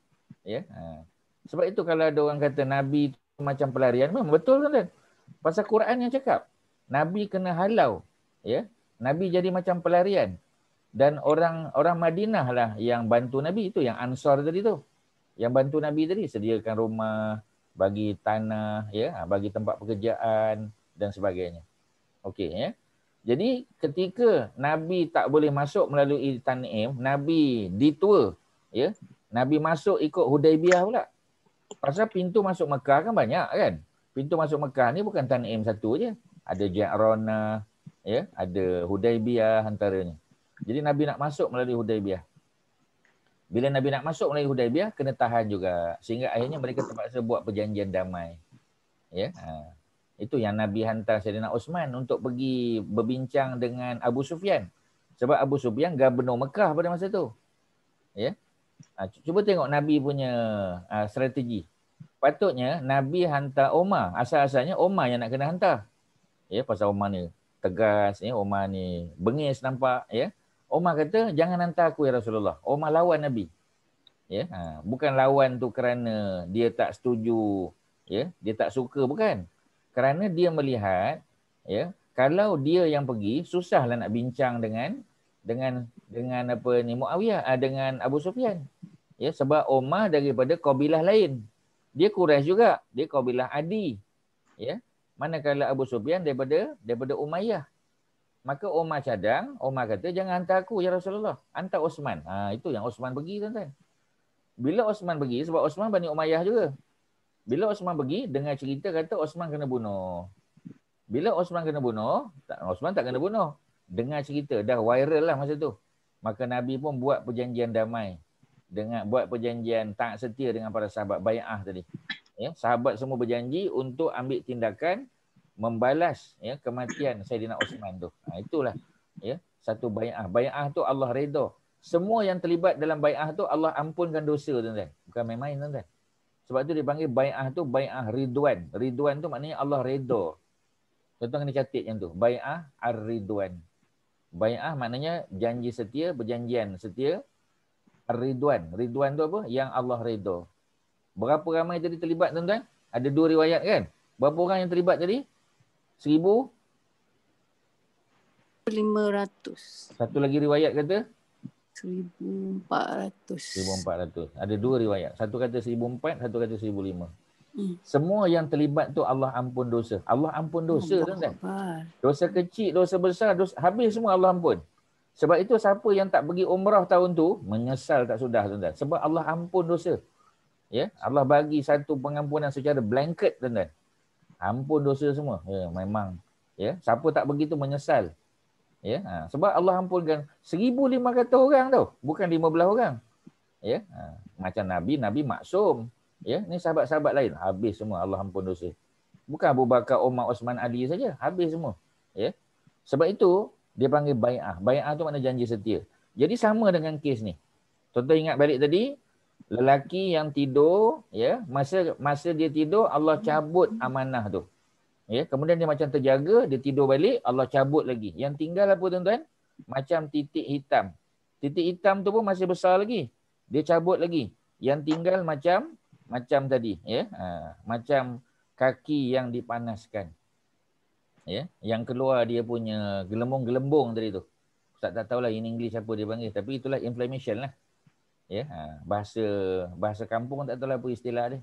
Ya. Ha. Sebab itu kalau ada orang kata Nabi itu macam pelarian, memang betul tuan-tuan. Pasal Quran yang cakap. Nabi kena halau. Ya. Nabi jadi macam pelarian. Dan orang orang Madinah lah yang bantu Nabi itu. Yang ansar tadi tu. Yang bantu Nabi tadi. Sediakan rumah, bagi tanah, ya, ha, bagi tempat pekerjaan dan sebagainya. Okey, ya. Jadi ketika Nabi tak boleh masuk melalui Tan'im, Nabi ditua. Ya? Nabi masuk ikut Hudaibiyah pula. Pasal pintu masuk Mekah kan banyak kan? Pintu masuk Mekah ni bukan Tan'im satu je. Ada Ja'rona, ya? ada Hudaibiyah antaranya. Jadi Nabi nak masuk melalui Hudaibiyah. Bila Nabi nak masuk melalui Hudaibiyah, kena tahan juga. Sehingga akhirnya mereka terpaksa buat perjanjian damai. Ya? Ha. Itu yang Nabi hantar Sayyidina Osman untuk pergi berbincang dengan Abu Sufyan. Sebab Abu Sufyan gubernur Mekah pada masa itu. Ya. Ha, cuba tengok Nabi punya ha, strategi. Patutnya Nabi hantar Omar. Asal-asalnya Omar yang nak kena hantar. Ya, pasal Omar ni tegas, ya, Omar ni bengis nampak. Ya. Omar kata, jangan hantar aku ya Rasulullah. Omar lawan Nabi. Ya, ha, bukan lawan tu kerana dia tak setuju. Ya, dia tak suka, bukan kerana dia melihat ya kalau dia yang pergi susahlah nak bincang dengan dengan dengan apa ni Muawiyah ah, dengan Abu Sufyan ya sebab Umar daripada kabilah lain dia Quraisy juga dia kabilah Adi ya manakala Abu Sufyan daripada daripada Umayyah maka Umar cadang Umar kata jangan hantar aku ya Rasulullah hantar Osman ha itu yang Osman pergi tuan-tuan bila Osman pergi sebab Osman Bani Umayyah juga bila Osman pergi, dengar cerita kata Osman kena bunuh. Bila Osman kena bunuh, Osman tak kena bunuh. Dengar cerita, dah viral lah masa tu. Maka Nabi pun buat perjanjian damai. dengan Buat perjanjian tak setia dengan para sahabat bayah tadi. Ya, sahabat semua berjanji untuk ambil tindakan membalas ya, kematian Saidina Osman tu. Ha, itulah ya, satu bayah. Bayah tu Allah redha. Semua yang terlibat dalam bayah tu Allah ampunkan dosa tuan-tuan. Bukan main-main tuan-tuan. Sebab tu dia panggil bai'ah tu bai'ah ridwan. Ridwan tu maknanya Allah redha. Tuan-tuan kena catat yang tu. Bai'ah ar-ridwan. Bai'ah maknanya janji setia, berjanjian setia. Ar-ridwan. Ridwan tu apa? Yang Allah redha. Berapa ramai tadi terlibat tuan-tuan? Ada dua riwayat kan? Berapa orang yang terlibat tadi? Seribu? Lima ratus. Satu lagi riwayat kata? 1400. Ada dua riwayat. Satu kata 1400, satu kata 1500. Hmm. Semua yang terlibat tu Allah ampun dosa. Allah ampun dosa oh, tuan Dosa kecil, dosa besar, dosa habis semua Allah ampun. Sebab itu siapa yang tak pergi umrah tahun tu menyesal tak sudah tuan-tuan. Sebab Allah ampun dosa. Ya, Allah bagi satu pengampunan secara blanket tuan-tuan. Ampun dosa semua. Ya, memang ya, siapa tak begitu menyesal. Ya, ha. sebab Allah ampunkan 1500 orang tau, bukan 15 orang. Ya, ha. macam Nabi, Nabi maksum. Ya, ni sahabat-sahabat lain habis semua Allah ampun dosa. Bukan Abu Bakar, Umar, Osman, Ali saja, habis semua. Ya. Sebab itu dia panggil bai'ah. Bai'ah tu makna janji setia. Jadi sama dengan kes ni. tuan ingat balik tadi, lelaki yang tidur, ya, masa masa dia tidur Allah cabut amanah tu. Ya, kemudian dia macam terjaga, dia tidur balik, Allah cabut lagi. Yang tinggal apa tuan-tuan? Macam titik hitam. Titik hitam tu pun masih besar lagi. Dia cabut lagi. Yang tinggal macam macam tadi, ya. Ha, macam kaki yang dipanaskan. Ya, yang keluar dia punya gelembung-gelembung tadi tu. Tak tak tahulah in English apa dia panggil, tapi itulah inflammation lah. Ya, ha, bahasa bahasa kampung tak tahu lah apa istilah dia.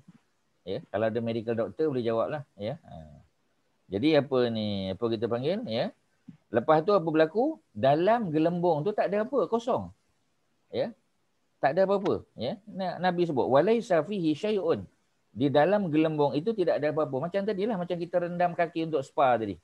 Ya, kalau ada medical doctor boleh jawablah, ya. Ha. Jadi apa ni? Apa kita panggil? Ya. Lepas tu apa berlaku? Dalam gelembung tu tak ada apa, kosong. Ya. Tak ada apa-apa, ya. Nabi sebut walaisa fihi syai'un. Di dalam gelembung itu tidak ada apa-apa. Macam tadilah macam kita rendam kaki untuk spa tadi.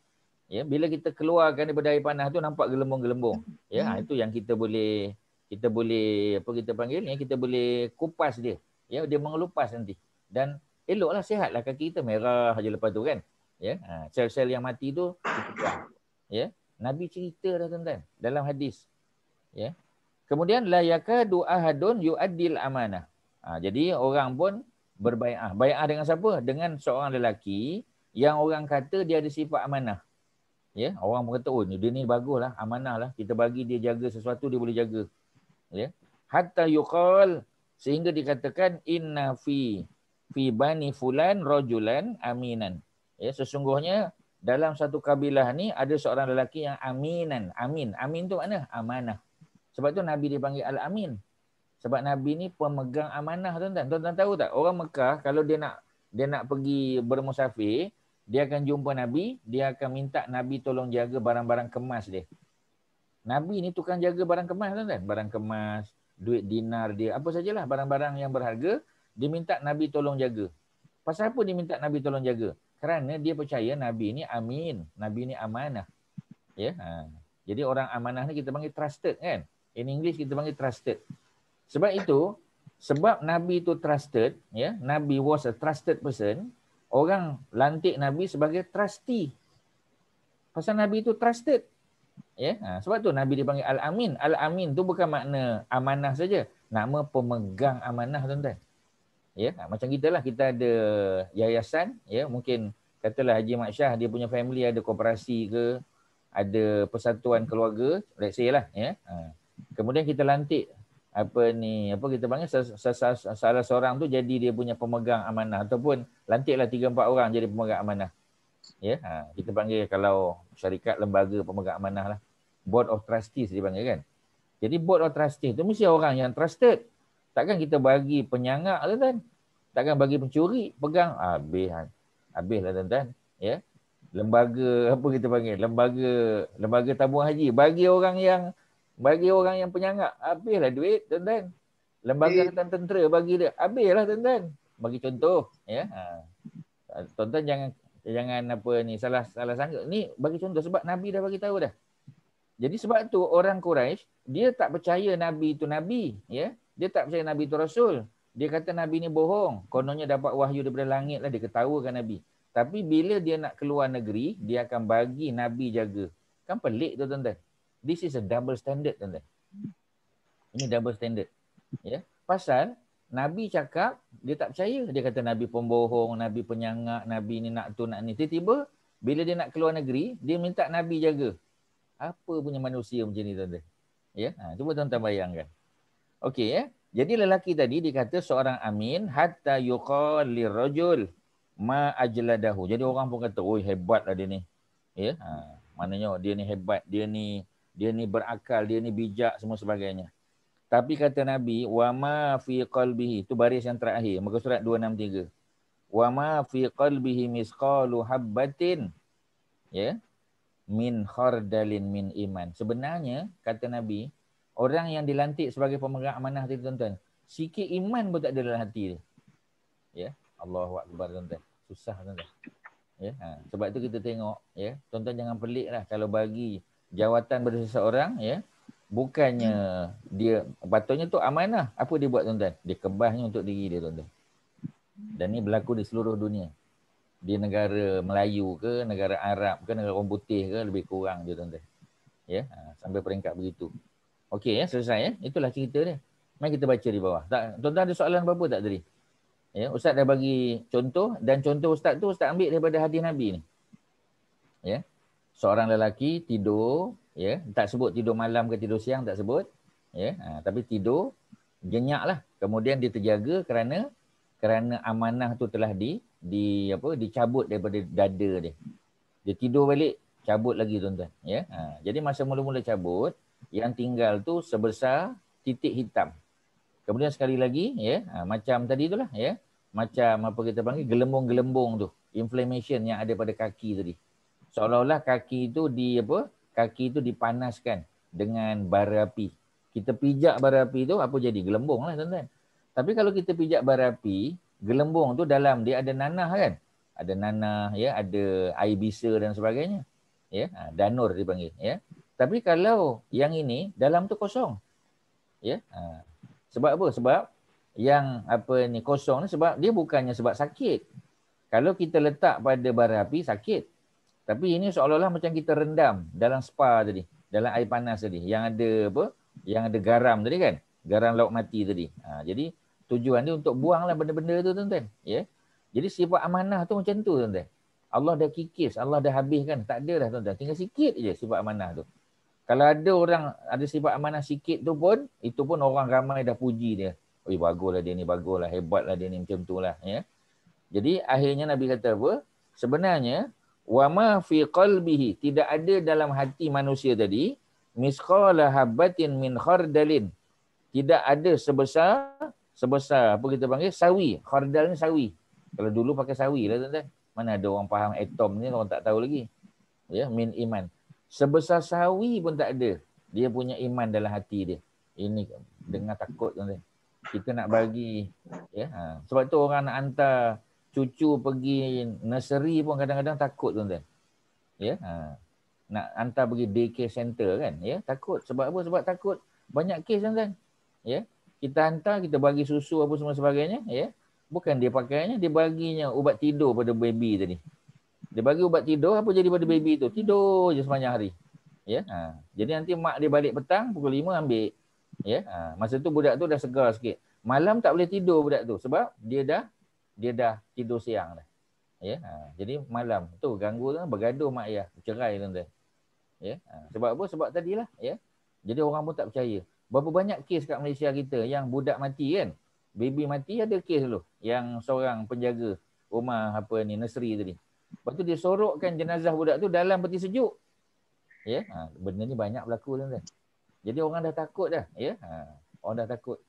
Ya, bila kita keluarkan daripada air panas tu nampak gelembung-gelembung. Ya, hmm. itu yang kita boleh kita boleh apa kita panggil ya kita boleh kupas dia ya dia mengelupas nanti dan eloklah sihatlah kaki kita merah aja lepas tu kan ya ha, sel-sel yang mati tu dipecah ya nabi cerita dah tuan-tuan dalam hadis ya kemudian la yakadu ahadun yuaddil amanah ha, jadi orang pun berbaiah baiah dengan siapa dengan seorang lelaki yang orang kata dia ada sifat amanah ya orang berkata oh dia ni baguslah amanahlah kita bagi dia jaga sesuatu dia boleh jaga ya hatta yuqal sehingga dikatakan inna fi fi bani fulan rajulan aminan Ya, sesungguhnya dalam satu kabilah ni ada seorang lelaki yang aminan. Amin. Amin tu mana amanah. Sebab tu Nabi dipanggil Al-Amin. Sebab Nabi ni pemegang amanah tuan-tuan. Tuan-tuan tahu tak? Orang Mekah kalau dia nak dia nak pergi bermusafir, dia akan jumpa Nabi, dia akan minta Nabi tolong jaga barang-barang kemas dia. Nabi ni tukang jaga barang kemas tuan-tuan. Barang kemas, duit dinar dia, apa sajalah barang-barang yang berharga, dia minta Nabi tolong jaga. Pasal apa dia minta Nabi tolong jaga? kerana dia percaya nabi ni amin nabi ni amanah ya yeah? ha. jadi orang amanah ni kita panggil trusted kan in english kita panggil trusted sebab itu sebab nabi tu trusted ya yeah? nabi was a trusted person orang lantik nabi sebagai trustee pasal nabi tu trusted ya yeah? ha. sebab tu nabi dipanggil al amin al amin tu bukan makna amanah saja nama pemegang amanah tuan-tuan ya ha, macam kita lah kita ada yayasan ya mungkin katalah Haji Mat Syah dia punya family ada koperasi ke ada persatuan keluarga let's say lah ya ha. kemudian kita lantik apa ni apa kita panggil salah seorang tu jadi dia punya pemegang amanah ataupun lantiklah 3 4 orang jadi pemegang amanah ya ha. kita panggil kalau syarikat lembaga pemegang amanah lah board of trustees dipanggil kan jadi board of trustees tu mesti orang yang trusted Takkan kita bagi penyangak tuan-tuan. Lah, Takkan bagi pencuri pegang habis habislah tuan-tuan. Ya. Lembaga apa kita panggil? Lembaga lembaga tabung haji bagi orang yang bagi orang yang penyangak habislah duit tuan-tuan. Lembaga eh. hantar tentera bagi dia habislah tuan-tuan. Bagi contoh ya. Ha. Tuan-tuan jangan jangan apa ni salah salah sangka. Ni bagi contoh sebab Nabi dah bagi tahu dah. Jadi sebab tu orang Quraisy dia tak percaya Nabi itu Nabi ya dia tak percaya Nabi itu Rasul. Dia kata Nabi ini bohong. Kononnya dapat wahyu daripada langit lah. Dia ketawakan Nabi. Tapi bila dia nak keluar negeri, dia akan bagi Nabi jaga. Kan pelik tu tuan-tuan. This is a double standard tuan-tuan. Ini double standard. Ya. Yeah? Pasal Nabi cakap, dia tak percaya. Dia kata Nabi pembohong, Nabi penyangak, Nabi ni nak tu, nak ni. Tiba-tiba bila dia nak keluar negeri, dia minta Nabi jaga. Apa punya manusia macam ni tuan-tuan. Ya. Yeah? Ha, cuba tuan-tuan bayangkan. Okey ya. Jadi lelaki tadi dikata seorang amin hatta yuqalir rajul ma ajladahu. Jadi orang pun kata, "Oi, hebatlah dia ni." Ya. Yeah? Ha, maknanya dia ni hebat, dia ni dia ni berakal, dia ni bijak semua sebagainya. Tapi kata Nabi, "Wa ma fi qalbihi." Itu baris yang terakhir, muka surat 263. "Wa ma fi qalbihi misqalu habbatin." Ya. min khardalin min iman. Sebenarnya kata Nabi, orang yang dilantik sebagai pemegang amanah hati tuan-tuan. Sikit iman pun tak ada dalam hati dia. Ya, Allahuakbar tuan-tuan. Susah tuan-tuan. Ya, ha. sebab tu kita tengok ya, tuan-tuan jangan peliklah kalau bagi jawatan pada seseorang ya. Bukannya dia patutnya tu amanah. Apa dia buat tuan-tuan? Dia kebahnya untuk diri dia tuan-tuan. Dan ni berlaku di seluruh dunia. Di negara Melayu ke, negara Arab ke, negara orang putih ke lebih kurang je tuan-tuan. Ya, ha. sampai peringkat begitu. Okey ya, selesai ya. Itulah cerita dia. Mari kita baca di bawah. Tak tuan ada soalan apa-apa tak tadi? Ya, ustaz dah bagi contoh dan contoh ustaz tu ustaz ambil daripada hadis Nabi ni. Ya. Seorang lelaki tidur, ya, tak sebut tidur malam ke tidur siang tak sebut, ya. Ha, tapi tidur genyaklah. Kemudian dia terjaga kerana kerana amanah tu telah di di apa dicabut daripada dada dia. Dia tidur balik cabut lagi tuan-tuan ya. Ha, jadi masa mula-mula cabut yang tinggal tu sebesar titik hitam. Kemudian sekali lagi ya, ha, macam tadi itulah ya. Macam apa kita panggil gelembung-gelembung tu, inflammation yang ada pada kaki tadi. Seolah-olah kaki itu di apa? Kaki itu dipanaskan dengan bara api. Kita pijak bara api itu apa jadi? Gelembung lah tuan-tuan. Tapi kalau kita pijak bara api, gelembung tu dalam dia ada nanah kan? Ada nanah ya, ada air bisa dan sebagainya. Ya, ha, danur dipanggil ya. Tapi kalau yang ini dalam tu kosong. Ya. Ha. Sebab apa? Sebab yang apa ni kosong ni sebab dia bukannya sebab sakit. Kalau kita letak pada bara api sakit. Tapi ini seolah-olah macam kita rendam dalam spa tadi, dalam air panas tadi yang ada apa? Yang ada garam tadi kan? Garam laut mati tadi. Ha. jadi tujuan dia untuk buanglah benda-benda tu tuan-tuan. Ya. Jadi sifat amanah tu macam tu tuan-tuan. Allah dah kikis, Allah dah habiskan, tak ada dah tuan-tuan. Tinggal sikit je sifat amanah tu. Kalau ada orang ada sifat amanah sikit tu pun, itu pun orang ramai dah puji dia. Wih, baguslah dia ni, baguslah, hebatlah dia ni, macam tu lah. Ya? Jadi, akhirnya Nabi kata apa? Sebenarnya, wama fi qalbihi, tidak ada dalam hati manusia tadi, misqala habatin min khardalin. Tidak ada sebesar, sebesar, apa kita panggil, sawi. Khardal ni sawi. Kalau dulu pakai sawi lah, tuan-tuan. Mana ada orang faham atom ni, orang tak tahu lagi. Ya, min iman sebesar sawi pun tak ada dia punya iman dalam hati dia ini dengan takut tuan kita nak bagi ya ha. sebab tu orang nak hantar cucu pergi nursery pun kadang-kadang takut tuan ya ha. nak hantar pergi daycare center kan ya takut sebab apa sebab takut banyak kes tuan ya kita hantar kita bagi susu apa semua sebagainya ya bukan dia pakainya dia baginya ubat tidur pada baby tadi dia bagi ubat tidur, apa jadi pada baby tu? Tidur je sepanjang hari. Ya. Ha. Jadi nanti mak dia balik petang pukul 5 ambil. Ya. Ha. Masa tu budak tu dah segar sikit. Malam tak boleh tidur budak tu sebab dia dah dia dah tidur siang dah. Ya. Ha. Jadi malam tu ganggu tu bergaduh mak ayah, cerai tu. Ya. Ha. Sebab apa? Sebab tadilah, ya. Jadi orang pun tak percaya. Berapa banyak kes kat Malaysia kita yang budak mati kan? Baby mati ada kes dulu yang seorang penjaga rumah apa ni nursery tadi. Lepas tu dia sorokkan jenazah budak tu dalam peti sejuk. Ya, ha, benda ni banyak berlaku tuan-tuan. Jadi orang dah takut dah, ya. Ha, orang dah takut.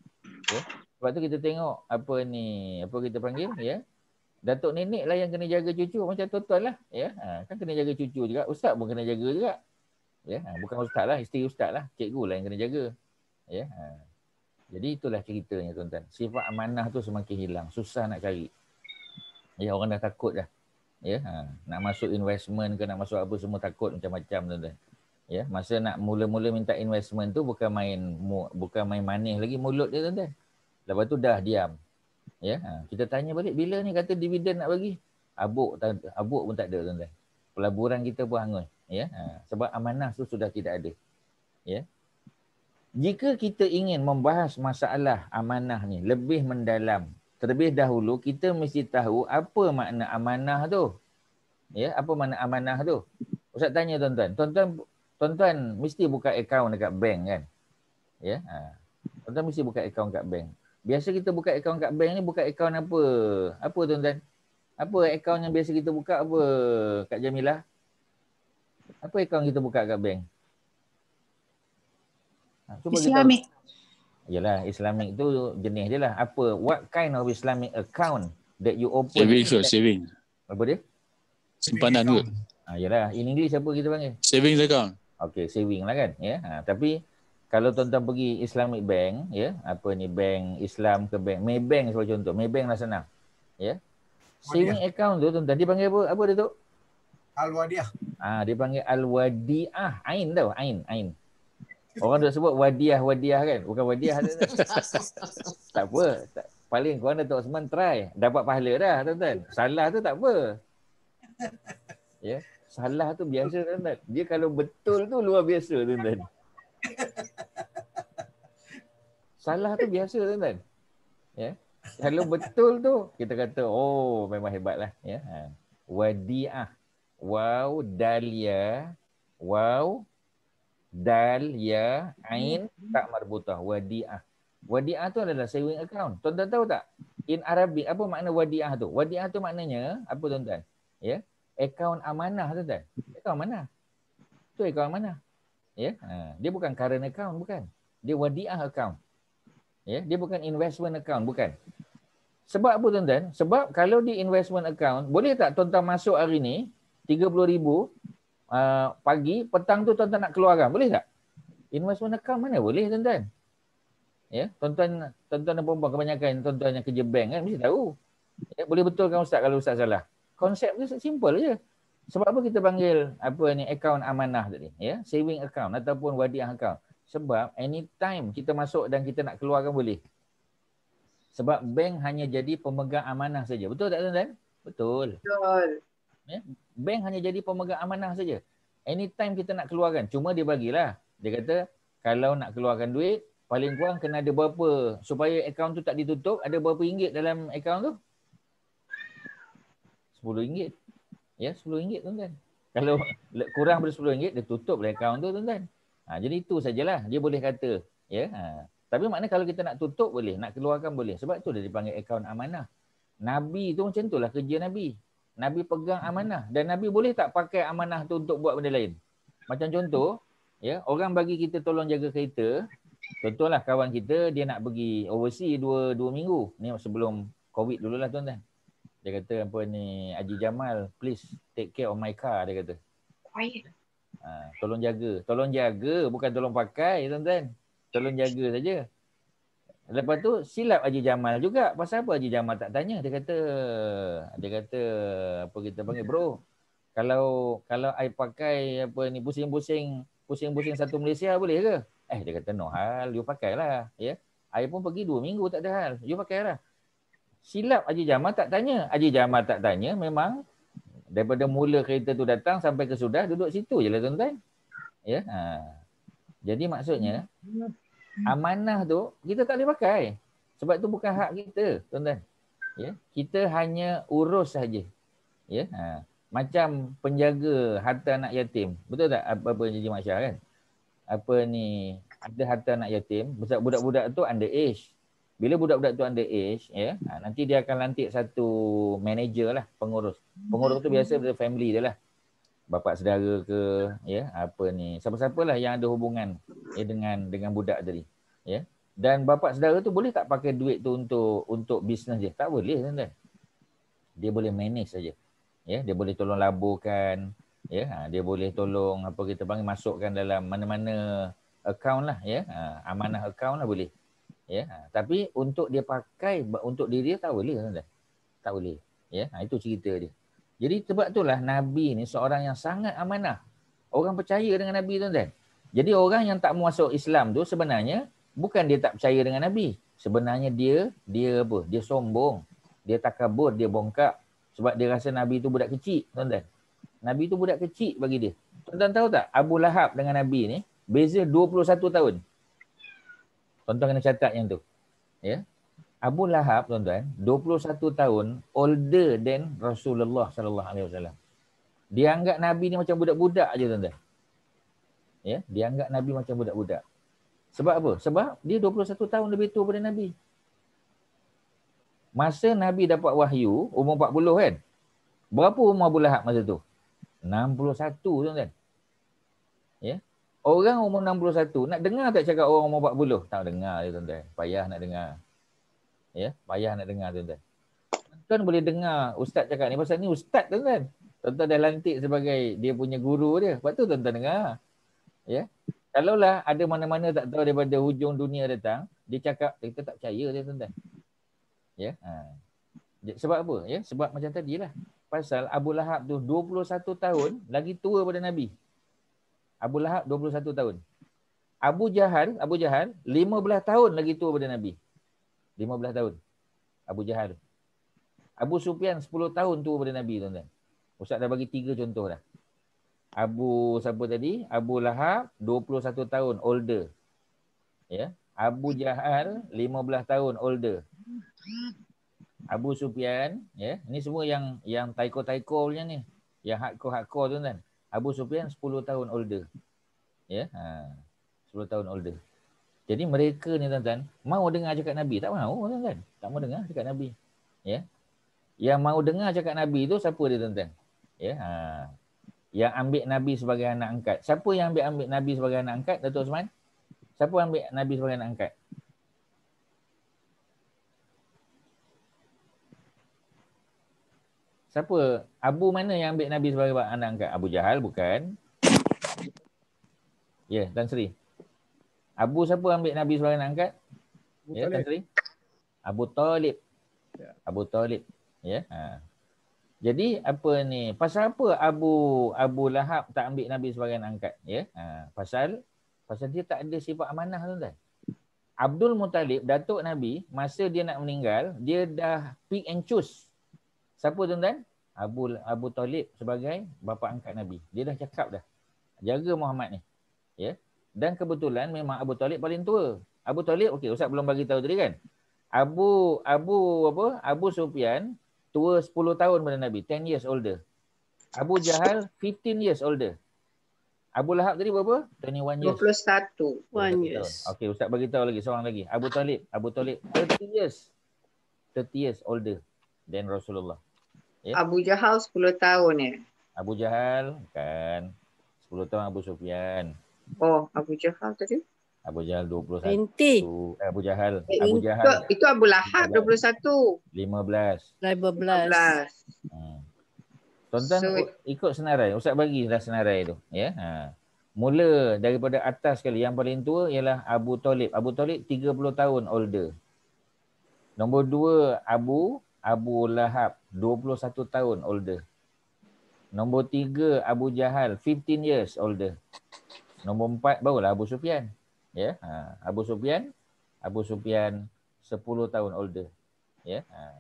Ya. Lepas tu kita tengok apa ni, apa kita panggil, ya. Datuk nenek lah yang kena jaga cucu macam tuan-tuan lah, ya. Ha, kan kena jaga cucu juga, ustaz pun kena jaga juga. Ya, ha, bukan ustaz lah, isteri ustaz lah, cikgu lah yang kena jaga. Ya. Ha. Jadi itulah ceritanya tuan-tuan. Sifat amanah tu semakin hilang, susah nak cari. Ya, orang dah takut dah ya ha, nak masuk investment ke nak masuk apa semua takut macam-macam tu ya masa nak mula-mula minta investment tu bukan main bukan main manis lagi mulut dia tuan-tuan lepas tu dah diam ya ha, kita tanya balik bila ni kata dividen nak bagi abuk abuk pun tak ada tuan-tuan pelaburan kita pun hangus ya ha, sebab amanah tu sudah tidak ada ya jika kita ingin membahas masalah amanah ni lebih mendalam terlebih dahulu kita mesti tahu apa makna amanah tu. Ya, apa makna amanah tu? Ustaz tanya tuan-tuan. Tuan-tuan tuan-tuan mesti buka akaun dekat bank kan? Ya. Ha. Tuan-tuan mesti buka akaun dekat bank. Biasa kita buka akaun dekat bank ni buka akaun apa? Apa tuan-tuan? Apa akaun yang biasa kita buka apa Kak Jamilah? Apa akaun kita buka kat bank? Ha, cuba Islamik. Kita... Yalah, Islamic tu jenis je lah. Apa, what kind of Islamic account that you open? Saving, sir, saving. Apa dia? Simpanan kot. Ha, ah, yalah, in English apa kita panggil? Saving account. Okay, saving lah kan. Ya, yeah. ha, tapi kalau tuan-tuan pergi Islamic Bank, ya, yeah. apa ni, bank Islam ke bank, Maybank sebagai contoh. Maybank lah senang. Ya. Yeah. Saving Wadiah. account tu tuan-tuan, dia panggil apa, apa dia tu? Al-Wadiah. Ah, ha, dia panggil Al-Wadiah. Ain tau, Ain, Ain. Orang dah sebut wadiah wadiah kan. Bukan wadiah tu. tak apa. Tak. Paling kurang Dato' Osman try. Dapat pahala dah tuan-tuan. Salah tu tak apa. Ya. Salah tu biasa tuan-tuan. Dia kalau betul tu luar biasa tuan-tuan. Salah tu biasa tuan-tuan. Ya. Kalau betul tu kita kata oh memang hebatlah ya. Ha. Wadiah. Wow, Dalia. Wow, dal ya ain hmm. tak marbutah wadiah wadiah tu adalah saving account tuan-tuan tahu tak in arabic apa makna wadiah tu wadiah tu maknanya apa tuan-tuan ya account amanah tuan-tuan account amanah tu account amanah ya ha, dia bukan current account bukan dia wadiah account ya dia bukan investment account bukan sebab apa tuan-tuan sebab kalau di investment account boleh tak tuan-tuan masuk hari ni 30000 Ah, pagi, petang tu tuan-tuan nak keluar kan? Boleh tak? Investment account mana boleh tuan-tuan? Ya, tuan-tuan tuan-tuan dan puan-puan kebanyakan tuan-tuan yang kerja bank kan mesti tahu. Ya, boleh kan, ustaz kalau ustaz salah. Konsep dia simple je. Sebab apa kita panggil apa ni account amanah tadi, ya, saving account ataupun wadiah account? Sebab anytime kita masuk dan kita nak keluarkan boleh. Sebab bank hanya jadi pemegang amanah saja. Betul tak tuan-tuan? Betul. Betul. Ya? Bank hanya jadi pemegang amanah saja. Anytime kita nak keluarkan. Cuma dia bagilah. Dia kata kalau nak keluarkan duit, paling kurang kena ada berapa. Supaya akaun tu tak ditutup, ada berapa ringgit dalam akaun tu? RM10. Ya, RM10 tu kan? Kalau kurang daripada RM10, dia tutup lah akaun tu tuan-tuan. Ha, jadi itu sajalah. Dia boleh kata. Ya, ha. Tapi maknanya kalau kita nak tutup boleh, nak keluarkan boleh. Sebab tu dia dipanggil akaun amanah. Nabi tu macam tu lah kerja Nabi. Nabi pegang hmm. amanah dan Nabi boleh tak pakai amanah tu untuk buat benda lain? Macam contoh, ya, orang bagi kita tolong jaga kereta, contohlah kawan kita dia nak pergi overseas dua, dua minggu. Ni sebelum Covid dululah tuan-tuan. Dia kata apa ni Haji Jamal, please take care of my car dia kata. Quiet. Ha, tolong jaga. Tolong jaga bukan tolong pakai tuan-tuan. Tolong jaga saja. Lepas tu silap Haji Jamal juga. Pasal apa Haji Jamal tak tanya? Dia kata dia kata apa kita panggil bro. Kalau kalau ai pakai apa ni pusing-pusing pusing-pusing satu Malaysia boleh ke? Eh dia kata no hal, you pakailah ya. Ai pun pergi dua minggu tak ada hal. You pakailah. Silap Haji Jamal tak tanya. Haji Jamal tak tanya memang daripada mula kereta tu datang sampai ke sudah duduk situ je lah tuan-tuan. Ya. Ha. Jadi maksudnya amanah tu kita tak boleh pakai sebab tu bukan hak kita tuan-tuan ya yeah? kita hanya urus saja ya yeah? ha. macam penjaga harta anak yatim betul tak apa apa jadi maksyar kan apa ni ada harta anak yatim besar budak-budak tu under age bila budak-budak tu under age ya yeah? Ha, nanti dia akan lantik satu manager lah pengurus pengurus tu biasa hmm. dari family dia lah bapa saudara ke ya apa ni siapa-siapalah yang ada hubungan ya dengan dengan budak tadi ya dan bapa saudara tu boleh tak pakai duit tu untuk untuk bisnes je tak boleh tuan-tuan dia boleh manage saja ya dia boleh tolong laburkan ya ha, dia boleh tolong apa kita panggil masukkan dalam mana-mana account lah ya ha, amanah account lah boleh ya ha, tapi untuk dia pakai untuk diri dia tak boleh tuan-tuan tak boleh ya itu cerita dia jadi sebab itulah Nabi ni seorang yang sangat amanah. Orang percaya dengan Nabi tu. tuan Jadi orang yang tak masuk Islam tu sebenarnya bukan dia tak percaya dengan Nabi. Sebenarnya dia, dia apa? Dia sombong. Dia tak kabur, dia bongkak. Sebab dia rasa Nabi tu budak kecil tuan-tuan. Nabi tu budak kecil bagi dia. Tuan-tuan tahu tak Abu Lahab dengan Nabi ni beza 21 tahun. Tuan-tuan kena catat yang tu. Ya. Abu Lahab tuan-tuan 21 tahun older than Rasulullah sallallahu alaihi wasallam. Dia anggap nabi ni macam budak-budak aja tuan-tuan. Ya, dia anggap nabi macam budak-budak. Sebab apa? Sebab dia 21 tahun lebih tua daripada nabi. Masa nabi dapat wahyu umur 40 kan? Berapa umur Abu Lahab masa tu? 61 tuan-tuan. Ya. Orang umur 61 nak dengar tak cakap orang umur 40? Tak dengar dia tuan-tuan. Payah nak dengar ya payah nak dengar tuan-tuan tuan boleh dengar ustaz cakap ni pasal ni ustaz tuan-tuan tuan-tuan dah lantik sebagai dia punya guru dia sebab tu tuan-tuan dengar ya kalaulah ada mana-mana tak tahu daripada hujung dunia datang dia cakap eh, kita tak percaya dia tuan-tuan ya ha. sebab apa ya sebab macam tadi lah pasal Abu Lahab tu 21 tahun lagi tua pada Nabi Abu Lahab 21 tahun Abu Jahal, Abu Jahal 15 tahun lagi tua pada Nabi. 15 tahun. Abu Jahal. Abu Sufyan 10 tahun tu pada Nabi tuan-tuan. Ustaz dah bagi tiga contoh dah. Abu siapa tadi? Abu Lahab 21 tahun older. Ya. Abu Jahal 15 tahun older. Abu Sufyan, ya. Ini semua yang yang taiko-taiko punya ni. Yang hardcore-hardcore tuan-tuan. Abu Sufyan 10 tahun older. Ya. Ha. 10 tahun older. Jadi mereka ni tuan-tuan mau dengar cakap Nabi tak mau tuan-tuan. Tak mau dengar cakap Nabi. Ya. Yang mau dengar cakap Nabi tu siapa dia tuan-tuan? Ya. Ha. Yang ambil Nabi sebagai anak angkat. Siapa yang ambil ambil Nabi sebagai anak angkat? Datuk Osman. Siapa ambil Nabi sebagai anak angkat? Siapa? Abu mana yang ambil Nabi sebagai anak angkat? Abu Jahal bukan? Ya, yeah, Tan Sri. Abu siapa ambil Nabi SAW nak angkat? Abu ya, Talib. Tantri? Abu Talib. Ya. Abu Talib. Ya. Ha. Jadi apa ni? Pasal apa Abu Abu Lahab tak ambil Nabi sebagai nak angkat? Ya. Ha. Pasal pasal dia tak ada sifat amanah tu kan. Abdul Muttalib, Datuk Nabi, masa dia nak meninggal, dia dah pick and choose. Siapa tu tuan Abu, Abu Talib sebagai bapa angkat Nabi. Dia dah cakap dah. Jaga Muhammad ni. Ya dan kebetulan memang Abu Talib paling tua. Abu Talib okey ustaz belum bagi tahu tadi kan. Abu Abu apa? Abu Sufyan tua 10 tahun pada Nabi, 10 years older. Abu Jahal 15 years older. Abu Lahab tadi berapa? 21 years. 21. 1 years. years. Okey ustaz bagi tahu lagi seorang lagi. Abu Talib, Abu Talib 30 years. 30 years older than Rasulullah. Yeah. Abu Jahal 10 tahun ya. Abu Jahal kan 10 tahun Abu Sufyan. Oh, Abu Jahal tadi. Abu Jahal 21. Binti. Eh, Abu Jahal. Eh, Abu Jahal. Itu, itu Abu Lahab 15. 21. 15. 15. Hmm. Tuan-tuan so, ikut senarai. Ustaz bagi dah senarai tu. Ya. Yeah? Ha. Mula daripada atas sekali. Yang paling tua ialah Abu Talib. Abu Talib 30 tahun older. Nombor dua Abu Abu Lahab 21 tahun older. Nombor tiga Abu Jahal 15 years older. Nombor empat barulah Abu Sufyan. Ya, yeah. ha. Abu Sufyan. Abu Sufyan 10 tahun older. Ya. Yeah. Ha.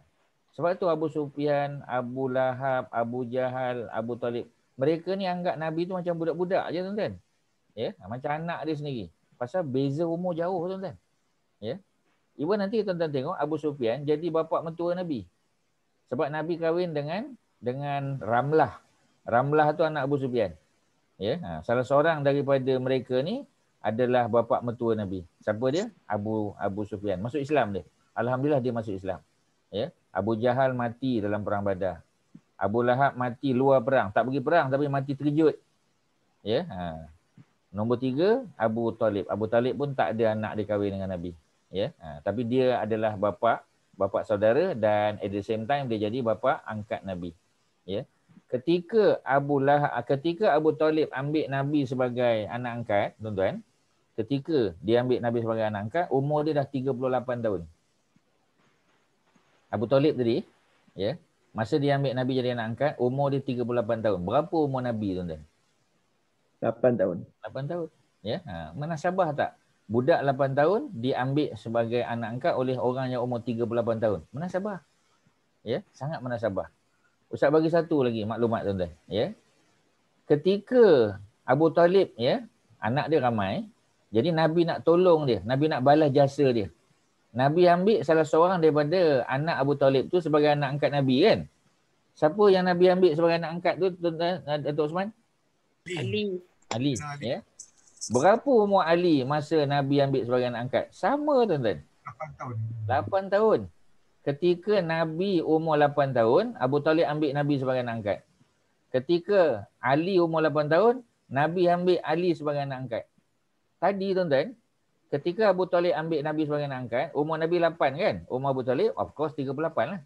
Sebab tu Abu Sufyan, Abu Lahab, Abu Jahal, Abu Talib. Mereka ni anggap Nabi tu macam budak-budak je tuan-tuan. Ya. Yeah. Ha, macam anak dia sendiri. Pasal beza umur jauh tuan-tuan. Ya. Yeah. Ibu nanti tuan-tuan tengok Abu Sufyan jadi bapa mentua Nabi. Sebab Nabi kahwin dengan dengan Ramlah. Ramlah tu anak Abu Sufyan. Ya, ha, salah seorang daripada mereka ni adalah bapa mertua Nabi. Siapa dia? Abu Abu Sufyan. Masuk Islam dia. Alhamdulillah dia masuk Islam. Ya. Abu Jahal mati dalam perang Badar. Abu Lahab mati luar perang, tak pergi perang tapi mati terkejut. Ya. Ha. Nombor tiga, Abu Talib. Abu Talib pun tak ada anak dikahwin dengan Nabi. Ya. Ha. Tapi dia adalah bapa bapa saudara dan at the same time dia jadi bapa angkat Nabi. Ya ketika Abu Lah ah, ketika Abu Talib ambil Nabi sebagai anak angkat tuan-tuan ketika dia ambil Nabi sebagai anak angkat umur dia dah 38 tahun Abu Talib tadi ya yeah, masa dia ambil Nabi jadi anak angkat umur dia 38 tahun berapa umur Nabi tuan-tuan 8 tahun 8 tahun ya yeah. ha, menasabah tak budak 8 tahun diambil sebagai anak angkat oleh orang yang umur 38 tahun Mana sabah? ya yeah, sangat sabah? Ustaz bagi satu lagi maklumat tuan-tuan, ya. Ketika Abu Talib ya, anak dia ramai, jadi Nabi nak tolong dia, Nabi nak balas jasa dia. Nabi ambil salah seorang daripada anak Abu Talib tu sebagai anak angkat Nabi kan? Siapa yang Nabi ambil sebagai anak angkat tu tuan-tuan Datuk Osman? Ali. Ali. Ya. Berapa umur Ali masa Nabi ambil sebagai anak angkat? Sama tuan-tuan. 8 tahun. 8 tahun. Ketika Nabi umur 8 tahun, Abu Talib ambil Nabi sebagai anak angkat. Ketika Ali umur 8 tahun, Nabi ambil Ali sebagai anak angkat. Tadi tuan-tuan, ketika Abu Talib ambil Nabi sebagai anak angkat, umur Nabi 8 kan? Umur Abu Talib, of course 38 lah.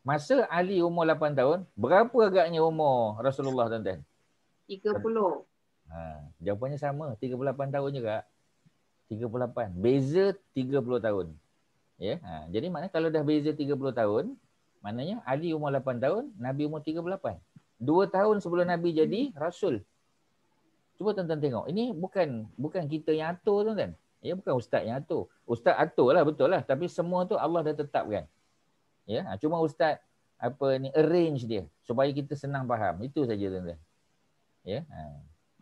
Masa Ali umur 8 tahun, berapa agaknya umur Rasulullah tuan-tuan? 30. Ha, jawapannya sama, 38 tahun juga. 38. Beza 30 tahun. Ya. Ha, jadi mana kalau dah beza 30 tahun, maknanya Ali umur 8 tahun, Nabi umur 38. 2 tahun sebelum Nabi jadi rasul. Cuba tuan-tuan tengok. Ini bukan bukan kita yang atur tuan-tuan. Ya bukan ustaz yang atur. Ustaz atur lah betul lah tapi semua tu Allah dah tetapkan. Ya, ha, cuma ustaz apa ni arrange dia supaya kita senang faham. Itu saja tuan-tuan. Ya. Ha.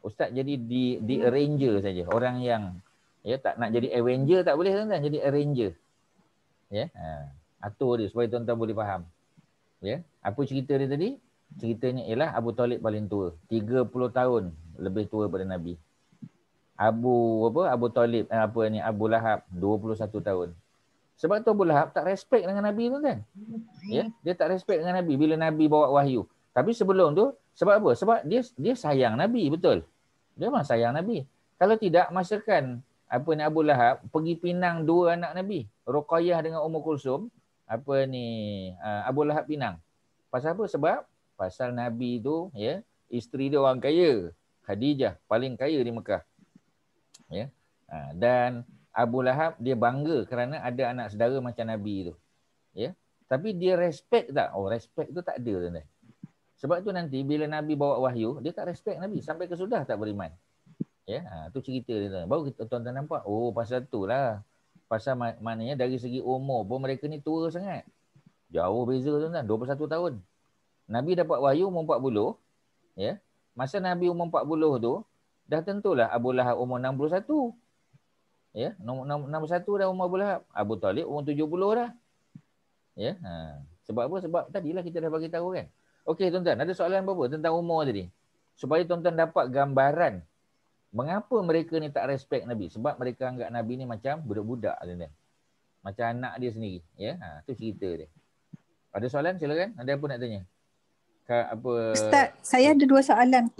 Ustaz jadi di di arranger saja. Orang yang ya tak nak jadi avenger tak boleh tuan-tuan jadi arranger. Ya. Ha. Atur dia supaya tuan-tuan boleh faham. Ya. Apa cerita dia tadi? Ceritanya ialah Abu Talib paling tua. 30 tahun lebih tua daripada Nabi. Abu apa? Abu Talib eh, apa ni? Abu Lahab 21 tahun. Sebab tu Abu Lahab tak respect dengan Nabi tu kan? Ya, dia tak respect dengan Nabi bila Nabi bawa wahyu. Tapi sebelum tu sebab apa? Sebab dia dia sayang Nabi, betul. Dia memang sayang Nabi. Kalau tidak masakan apa ni Abu Lahab pergi pinang dua anak Nabi, Ruqayyah dengan Ummu Kulsum, apa ni ah, Abu Lahab pinang. Pasal apa? Sebab pasal Nabi tu ya, isteri dia orang kaya, Khadijah paling kaya di Mekah. Ya. Ah, dan Abu Lahab dia bangga kerana ada anak saudara macam Nabi tu. Ya. Tapi dia respect tak? Oh, respect tu tak ada tuan Sebab tu nanti bila Nabi bawa wahyu, dia tak respect Nabi sampai kesudah tak beriman. Ya, ha, tu cerita dia tuan. Baru kita tuan-tuan nampak, oh pasal tu lah. Pasal maknanya dari segi umur pun mereka ni tua sangat. Jauh beza tuan-tuan, 21 tahun. Nabi dapat wahyu umur 40. Ya. Masa Nabi umur 40 tu, dah tentulah Abu Lahab umur 61. Ya, 61 dah umur Abu Lahab. Abu Talib umur 70 dah. Ya. Ha. Sebab apa? Sebab tadilah kita dah bagi tahu kan. Okey tuan-tuan, ada soalan apa-apa tentang umur tadi? Supaya tuan-tuan dapat gambaran Mengapa mereka ni tak respect Nabi? Sebab mereka anggap Nabi ni macam budak-budak Macam anak dia sendiri. Ya, ha, tu cerita dia. Ada soalan silakan. Ada apa nak tanya? Ka, apa? Ustaz, saya ada dua soalan.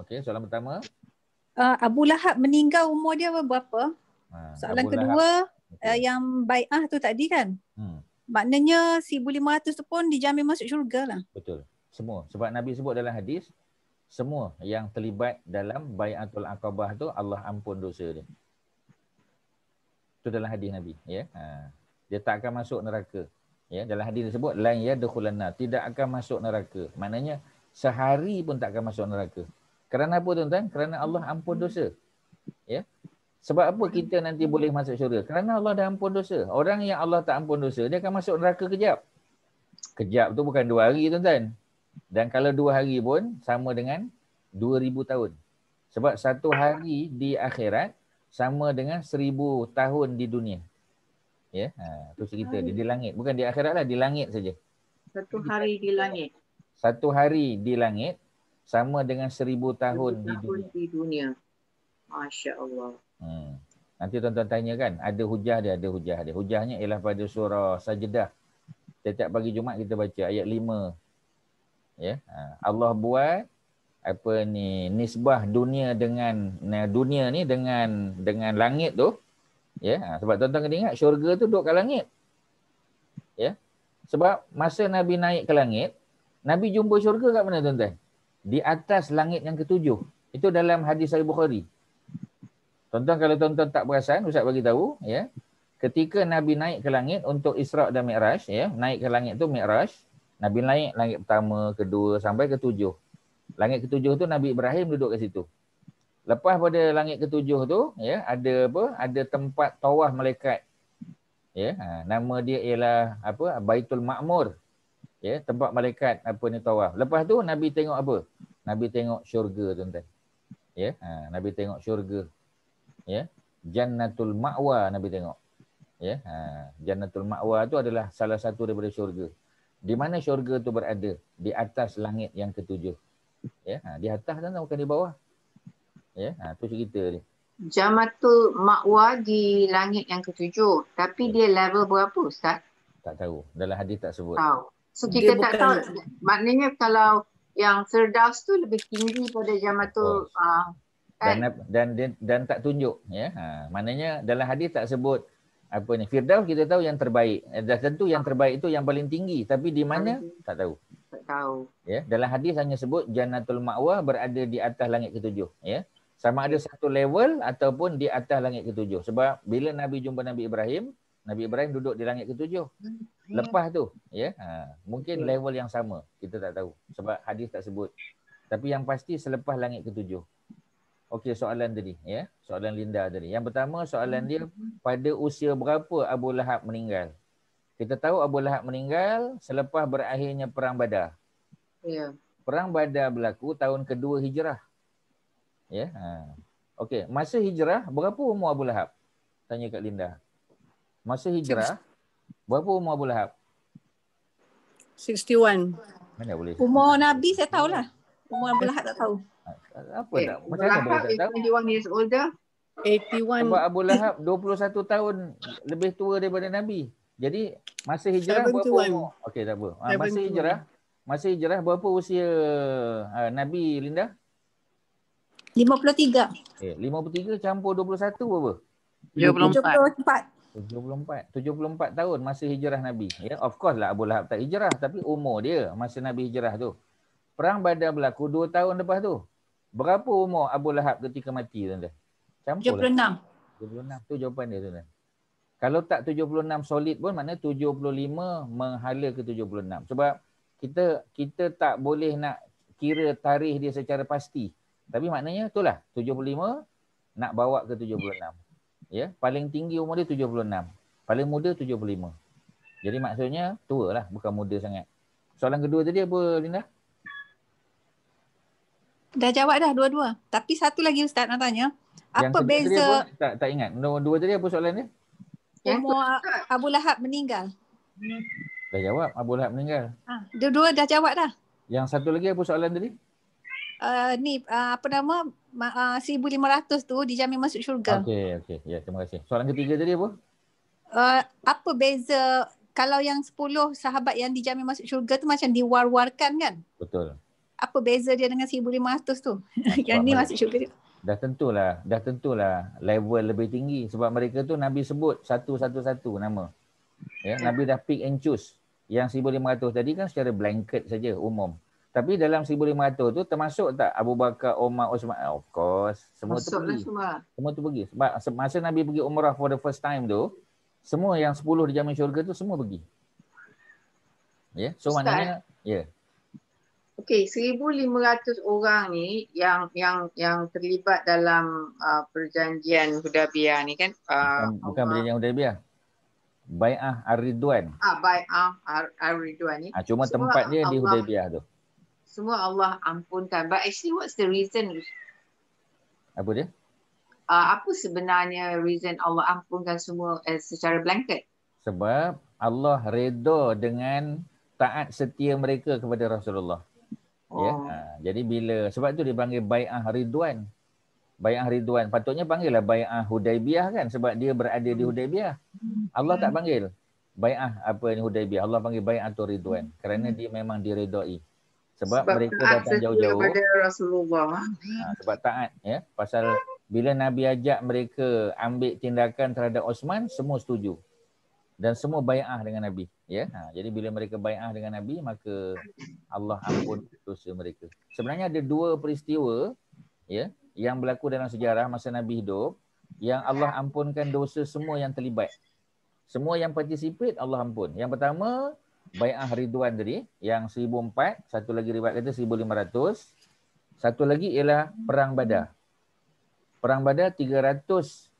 Okey, soalan pertama. Uh, Abu Lahab meninggal umur dia berapa? Ha, soalan Abu kedua, okay. uh, yang bai'ah tu tadi kan? Hmm. Maknanya 1,500 tu pun dijamin masuk syurga lah. Betul. Semua. Sebab Nabi sebut dalam hadis, semua yang terlibat dalam Bayatul akabah tu Allah ampun dosa dia. Itu dalam hadis Nabi. Ya? Ha. Dia tak akan masuk neraka. Ya? Dalam hadis tersebut, lain ya dukulana. Tidak akan masuk neraka. Maknanya sehari pun tak akan masuk neraka. Kerana apa tuan-tuan? Kerana Allah ampun dosa. Ya? Sebab apa kita nanti boleh masuk syurga? Kerana Allah dah ampun dosa. Orang yang Allah tak ampun dosa, dia akan masuk neraka kejap. Kejap tu bukan dua hari tuan-tuan. Dan kalau dua hari pun sama dengan 2,000 tahun. Sebab satu hari di akhirat sama dengan 1,000 tahun di dunia. Ya, yeah? ha, tu cerita dia di langit. Bukan di akhirat lah, di langit saja. Satu hari di langit. Satu hari di langit sama dengan 1,000 tahun, tahun di dunia. Di dunia. Masya Allah. Hmm. Ha. Nanti tuan-tuan tanya kan, ada hujah dia, ada hujah dia. Hujahnya ialah pada surah sajadah. Setiap pagi Jumat kita baca ayat 5 ya ha. Allah buat apa ni nisbah dunia dengan dunia ni dengan dengan langit tu ya ha. sebab tuan-tuan kena ingat syurga tu duduk kat langit ya sebab masa nabi naik ke langit nabi jumpa syurga kat mana tuan-tuan di atas langit yang ketujuh itu dalam hadis sahih bukhari tuan-tuan kalau tuan-tuan tak perasan ustaz bagi tahu ya ketika nabi naik ke langit untuk Isra dan Mi'raj ya naik ke langit tu Mi'raj Nabi naik langit pertama, kedua sampai ketujuh. Langit ketujuh tu Nabi Ibrahim duduk kat situ. Lepas pada langit ketujuh tu, ya, ada apa? Ada tempat tawaf malaikat. Ya, ha, nama dia ialah apa? Baitul Ma'mur. Ya, tempat malaikat apa ni tawaf. Lepas tu Nabi tengok apa? Nabi tengok syurga tu tuan Ya, ha, Nabi tengok syurga. Ya. Jannatul Ma'wa Nabi tengok. Ya, ha, Jannatul Ma'wa tu adalah salah satu daripada syurga di mana syurga tu berada di atas langit yang ketujuh ya ha, di atas sana bukan di bawah ya ha, tu cerita ni jamatul makwa di langit yang ketujuh tapi ya. dia level berapa ustaz tak tahu dalam hadis tak sebut tahu so kita dia tak bukan... tahu maknanya kalau yang firdaus tu lebih tinggi pada jamatul oh. Ah, dan, dan dan dan tak tunjuk ya ha, maknanya dalam hadis tak sebut apa ni Firdaus kita tahu yang terbaik eh, dah tentu yang terbaik itu yang paling tinggi tapi di mana tak tahu tak tahu ya dalam hadis hanya sebut Jannatul mawah berada di atas langit ketujuh ya sama ada satu level ataupun di atas langit ketujuh sebab bila Nabi jumpa Nabi Ibrahim Nabi Ibrahim duduk di langit ketujuh hmm, ya. lepas tu ya ha, mungkin ya. level yang sama kita tak tahu sebab hadis tak sebut tapi yang pasti selepas langit ketujuh okey soalan tadi ya yeah? soalan Linda tadi yang pertama soalan dia hmm. pada usia berapa Abu Lahab meninggal kita tahu Abu Lahab meninggal selepas berakhirnya perang Badar ya yeah. perang Badar berlaku tahun kedua hijrah ya yeah? ha okey masa hijrah berapa umur Abu Lahab tanya kat Linda masa hijrah berapa umur Abu Lahab 61 mana boleh umur nabi saya tahulah Umur berapa tak tahu. Apa eh, nak? Macam mana boleh tak tahu? 81 years older. 81. Sebab Abu Lahab 21 tahun lebih tua daripada Nabi. Jadi masa hijrah Berapa? berapa? Okey tak apa. Ha, masa hijrah masa hijrah berapa usia ha, Nabi Linda? 53. Eh, 53 campur 21 berapa? 74. 74 74 tahun masa hijrah Nabi. Ya, yeah, of course lah Abu Lahab tak hijrah tapi umur dia masa Nabi hijrah tu. Perang Badar berlaku 2 tahun lepas tu. Berapa umur Abu Lahab ketika mati tuan-tuan? 76. 76 tu jawapan dia tuan-tuan. Kalau tak 76 solid pun mana 75 menghala ke 76. Sebab kita kita tak boleh nak kira tarikh dia secara pasti. Tapi maknanya itulah 75 nak bawa ke 76. Ya, paling tinggi umur dia 76. Paling muda 75. Jadi maksudnya tua lah bukan muda sangat. Soalan kedua tadi apa Linda? Dah jawab dah dua-dua. Tapi satu lagi Ustaz nak tanya. Apa yang beza... Pun, tak, tak ingat. Nombor dua tadi apa soalan dia? Umur Abu Lahab meninggal. Dah jawab Abu Lahab meninggal. Ha, dua-dua dah jawab dah. Yang satu lagi apa soalan tadi? Uh, ni uh, apa nama uh, 1500 tu dijamin masuk syurga. Okey okey ya yeah, terima kasih. Soalan ketiga tadi apa? Uh, apa beza kalau yang 10 sahabat yang dijamin masuk syurga tu macam diwar-warkan kan? Betul apa beza dia dengan 1500 tu? yang ni masuk syurga Dah tentulah, dah tentulah level lebih tinggi sebab mereka tu Nabi sebut satu-satu-satu nama. Ya, ya. Nabi dah pick and choose. Yang 1500 tadi kan secara blanket saja umum. Tapi dalam 1500 tu termasuk tak Abu Bakar, Omar, Osman? Of course. Semua Masuk tu pergi. Semua. semua tu pergi. Sebab masa Nabi pergi umrah for the first time tu, semua yang 10 dijamin syurga tu semua pergi. Ya, yeah? so Ustaz, maknanya... Ya. Yeah. Okey, 1500 orang ni yang yang yang terlibat dalam uh, perjanjian Hudabiah ni kan? Uh, bukan, bukan perjanjian Hudabiah. Bai'ah Ar-Ridwan. Ah, Bai'ah Ar-Ridwan ni. Ah, cuma tempat dia di Hudabiah tu. Semua Allah ampunkan. But actually what's the reason? Apa dia? Uh, apa sebenarnya reason Allah ampunkan semua eh, secara blanket? Sebab Allah redha dengan taat setia mereka kepada Rasulullah. Ya. Oh. Ha, jadi bila sebab tu dipanggil panggil Bai'ah Ridwan. Bai'ah Ridwan. Patutnya lah Bai'ah Hudaibiyah kan sebab dia berada di hmm. Hudaibiyah. Allah tak panggil Bai'ah apa ni Hudaibiyah. Allah panggil Bai'ah tu Ridwan kerana dia memang diredai. Sebab, sebab mereka datang jauh-jauh. Rasulullah. Ha, sebab taat ya. Pasal bila Nabi ajak mereka ambil tindakan terhadap Osman semua setuju dan semua bayah dengan Nabi. Ya, ha, jadi bila mereka bayah dengan Nabi, maka Allah ampun dosa mereka. Sebenarnya ada dua peristiwa, ya, yang berlaku dalam sejarah masa Nabi hidup, yang Allah ampunkan dosa semua yang terlibat, semua yang participate Allah ampun. Yang pertama bayah Ridwan tadi yang 1004, satu lagi riwayat kata 1500, satu lagi ialah perang Badar. Perang Badar 305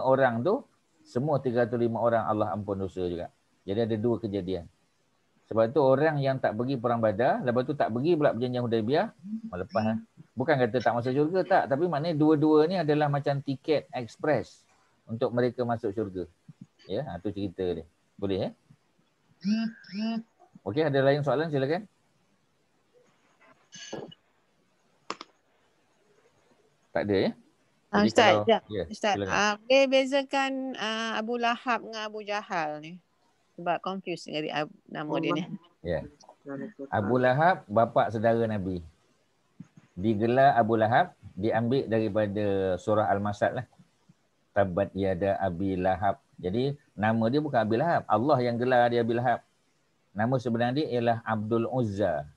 orang tu semua 305 orang Allah ampun dosa juga. Jadi ada dua kejadian. Sebab tu orang yang tak pergi perang badar, lepas tu tak pergi pula perjanjian Hudaybiyah, melepas. Eh. Bukan kata tak masuk syurga, tak. Tapi maknanya dua-dua ni adalah macam tiket ekspres untuk mereka masuk syurga. Ya, ha, tu cerita dia. Boleh eh? Okey, ada lain soalan silakan. Tak ada ya? Eh? Ah, ustaz, kalau, ya. Ustaz, uh, boleh bezakan uh, Abu Lahab dengan Abu Jahal ni? Sebab confused dari uh, nama oh, dia ni. Ya. Abu Lahab, bapa saudara Nabi. Digelar Abu Lahab, diambil daripada surah Al-Masad lah. Tabat yada Abi Lahab. Jadi nama dia bukan Abi Lahab. Allah yang gelar dia Abi Lahab. Nama sebenarnya ialah Abdul Uzza.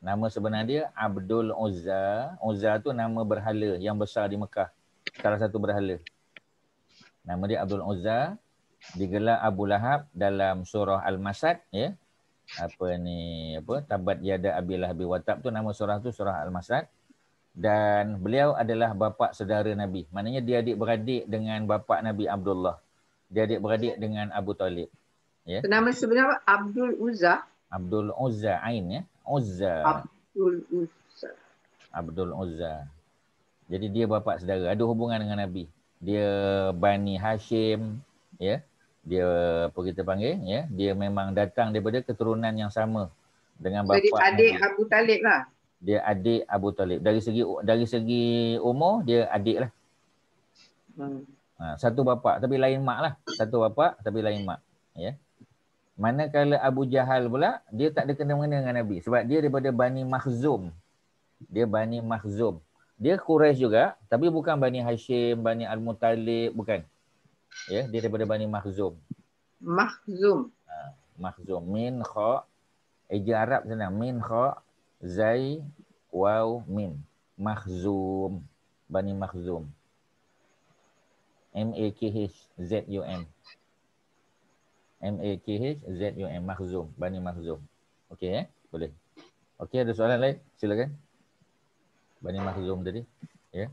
Nama sebenar dia Abdul Uzza. Uzza tu nama berhala yang besar di Mekah. Salah satu berhala. Nama dia Abdul Uzza. Digelar Abu Lahab dalam surah Al-Masad. Ya. Apa ni? Apa? Tabat Yada Abi Lahabi Watab tu. Nama surah tu surah Al-Masad. Dan beliau adalah bapa saudara Nabi. Maknanya dia adik-beradik dengan bapa Nabi Abdullah. Dia adik-beradik dengan Abu Talib. Ya. Nama sebenar Abdul Uzza. Abdul Uzza Ain ya. Uzza. Abdul Uzza. Abdul Uzza. Jadi dia bapa saudara, ada hubungan dengan Nabi. Dia Bani Hashim, ya. Dia apa kita panggil, ya. Dia memang datang daripada keturunan yang sama dengan bapa. Jadi adik Nabi. Abu Talib lah. Dia adik Abu Talib. Dari segi dari segi umur dia adik lah. Hmm. Ha, satu bapa tapi lain mak lah. Satu bapa tapi lain mak, ya. Manakala Abu Jahal pula, dia tak ada kena-mengena dengan Nabi. Sebab dia daripada Bani Mahzum. Dia Bani Mahzum. Dia Quraisy juga, tapi bukan Bani Hashim, Bani Al-Mutalib, bukan. Ya, yeah, dia daripada Bani Mahzum. Mahzum. Ha, Mahzum. Min kha. Eja Arab sana. Min kha. Zai. Waw. Min. Mahzum. Bani Mahzum. M-A-K-H-Z-U-M. M A K H Z U M Mahzum Bani Mahzum. Okey eh? Boleh. Okey ada soalan lain? Silakan. Bani Mahzum tadi. Ya. Yeah.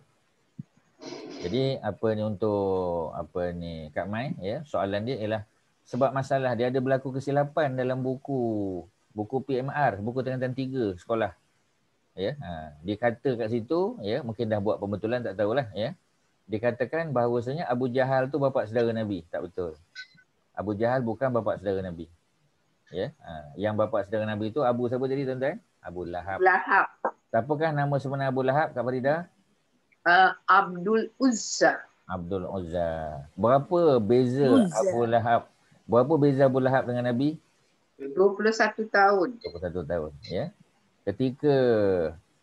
Jadi apa ni untuk apa ni Kak Mai ya? Yeah. Soalan dia ialah sebab masalah dia ada berlaku kesilapan dalam buku buku PMR, buku tangan 3 sekolah. Ya. Yeah. Ha. dia kata kat situ ya, yeah. mungkin dah buat pembetulan tak tahulah ya. Yeah. Dikatakan bahawasanya Abu Jahal tu bapa saudara Nabi. Tak betul. Abu Jahal bukan bapa saudara Nabi. Ya. Yeah? Ha. Yang bapa saudara Nabi itu Abu siapa jadi tuan-tuan? Abu Lahab. Lahab. Siapakah nama sebenar Abu Lahab Kak Farida? Uh, Abdul Uzza. Abdul Uzza. Berapa beza Uzzah. Abu Lahab? Berapa beza Abu Lahab dengan Nabi? 21 tahun. 21 tahun, ya. Yeah? Ketika